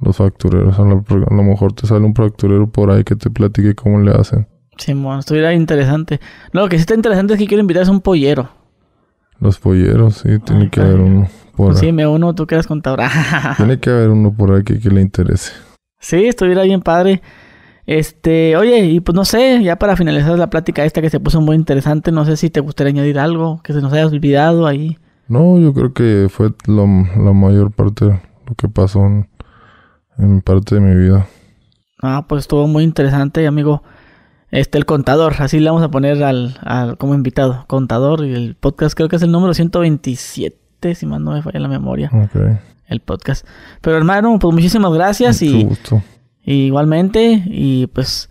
los factureros, a lo, mejor te sale un facturero por ahí que te platique cómo le hacen. sí, bueno, era interesante. Lo que sí está interesante es que quiero invitar a un pollero. Los polleros, sí, tiene que haber uno por pues Sí, me uno, tú quedas eres tiene que haber uno por ahí que, le interese. Sí, estuviera bien padre. Este, oye, y pues no sé, ya para finalizar la plática esta que se puso muy interesante, no sé si te gustaría añadir algo que se nos haya olvidado ahí. No, yo creo que fue la, mayor parte lo que pasó en parte de mi vida. Ah, pues estuvo muy interesante, amigo. Este, el contador, así le vamos a poner al, al como invitado, contador. Y el podcast creo que es el número 127, si más no me falla la memoria. El podcast. Pero hermano, pues muchísimas gracias y, gusto. igualmente. Y pues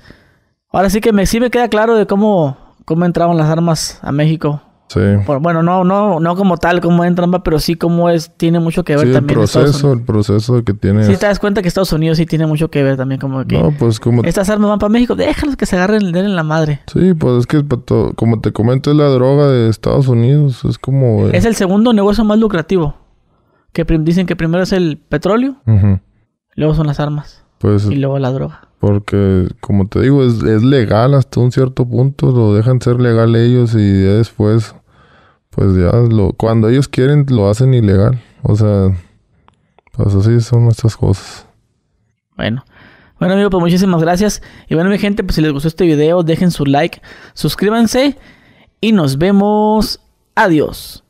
ahora sí que me sí me queda claro de cómo, cómo entraban las armas a México Sí. Bueno, no, no, no como tal, como en trampa, pero sí como es, tiene mucho que ver también. El proceso, el proceso que tiene. Sí, te das cuenta que Estados Unidos sí tiene mucho que ver también, como que. pues como. Estas armas van para México, déjalos que se agarren, en la madre. Sí, pues es que como te comento, es la droga de Estados Unidos, es como. Es el segundo negocio más lucrativo. Que dicen que primero es el petróleo, luego son las armas. Pues, y luego la droga. Porque, como te digo, es, es legal hasta un cierto punto, lo dejan ser legal ellos y después pues ya lo, cuando ellos quieren lo hacen ilegal. O sea, pues así son nuestras cosas. Bueno. Bueno, amigo, pues muchísimas gracias. Y bueno, mi gente, pues si les gustó este video, dejen su like, suscríbanse y nos vemos. Adiós.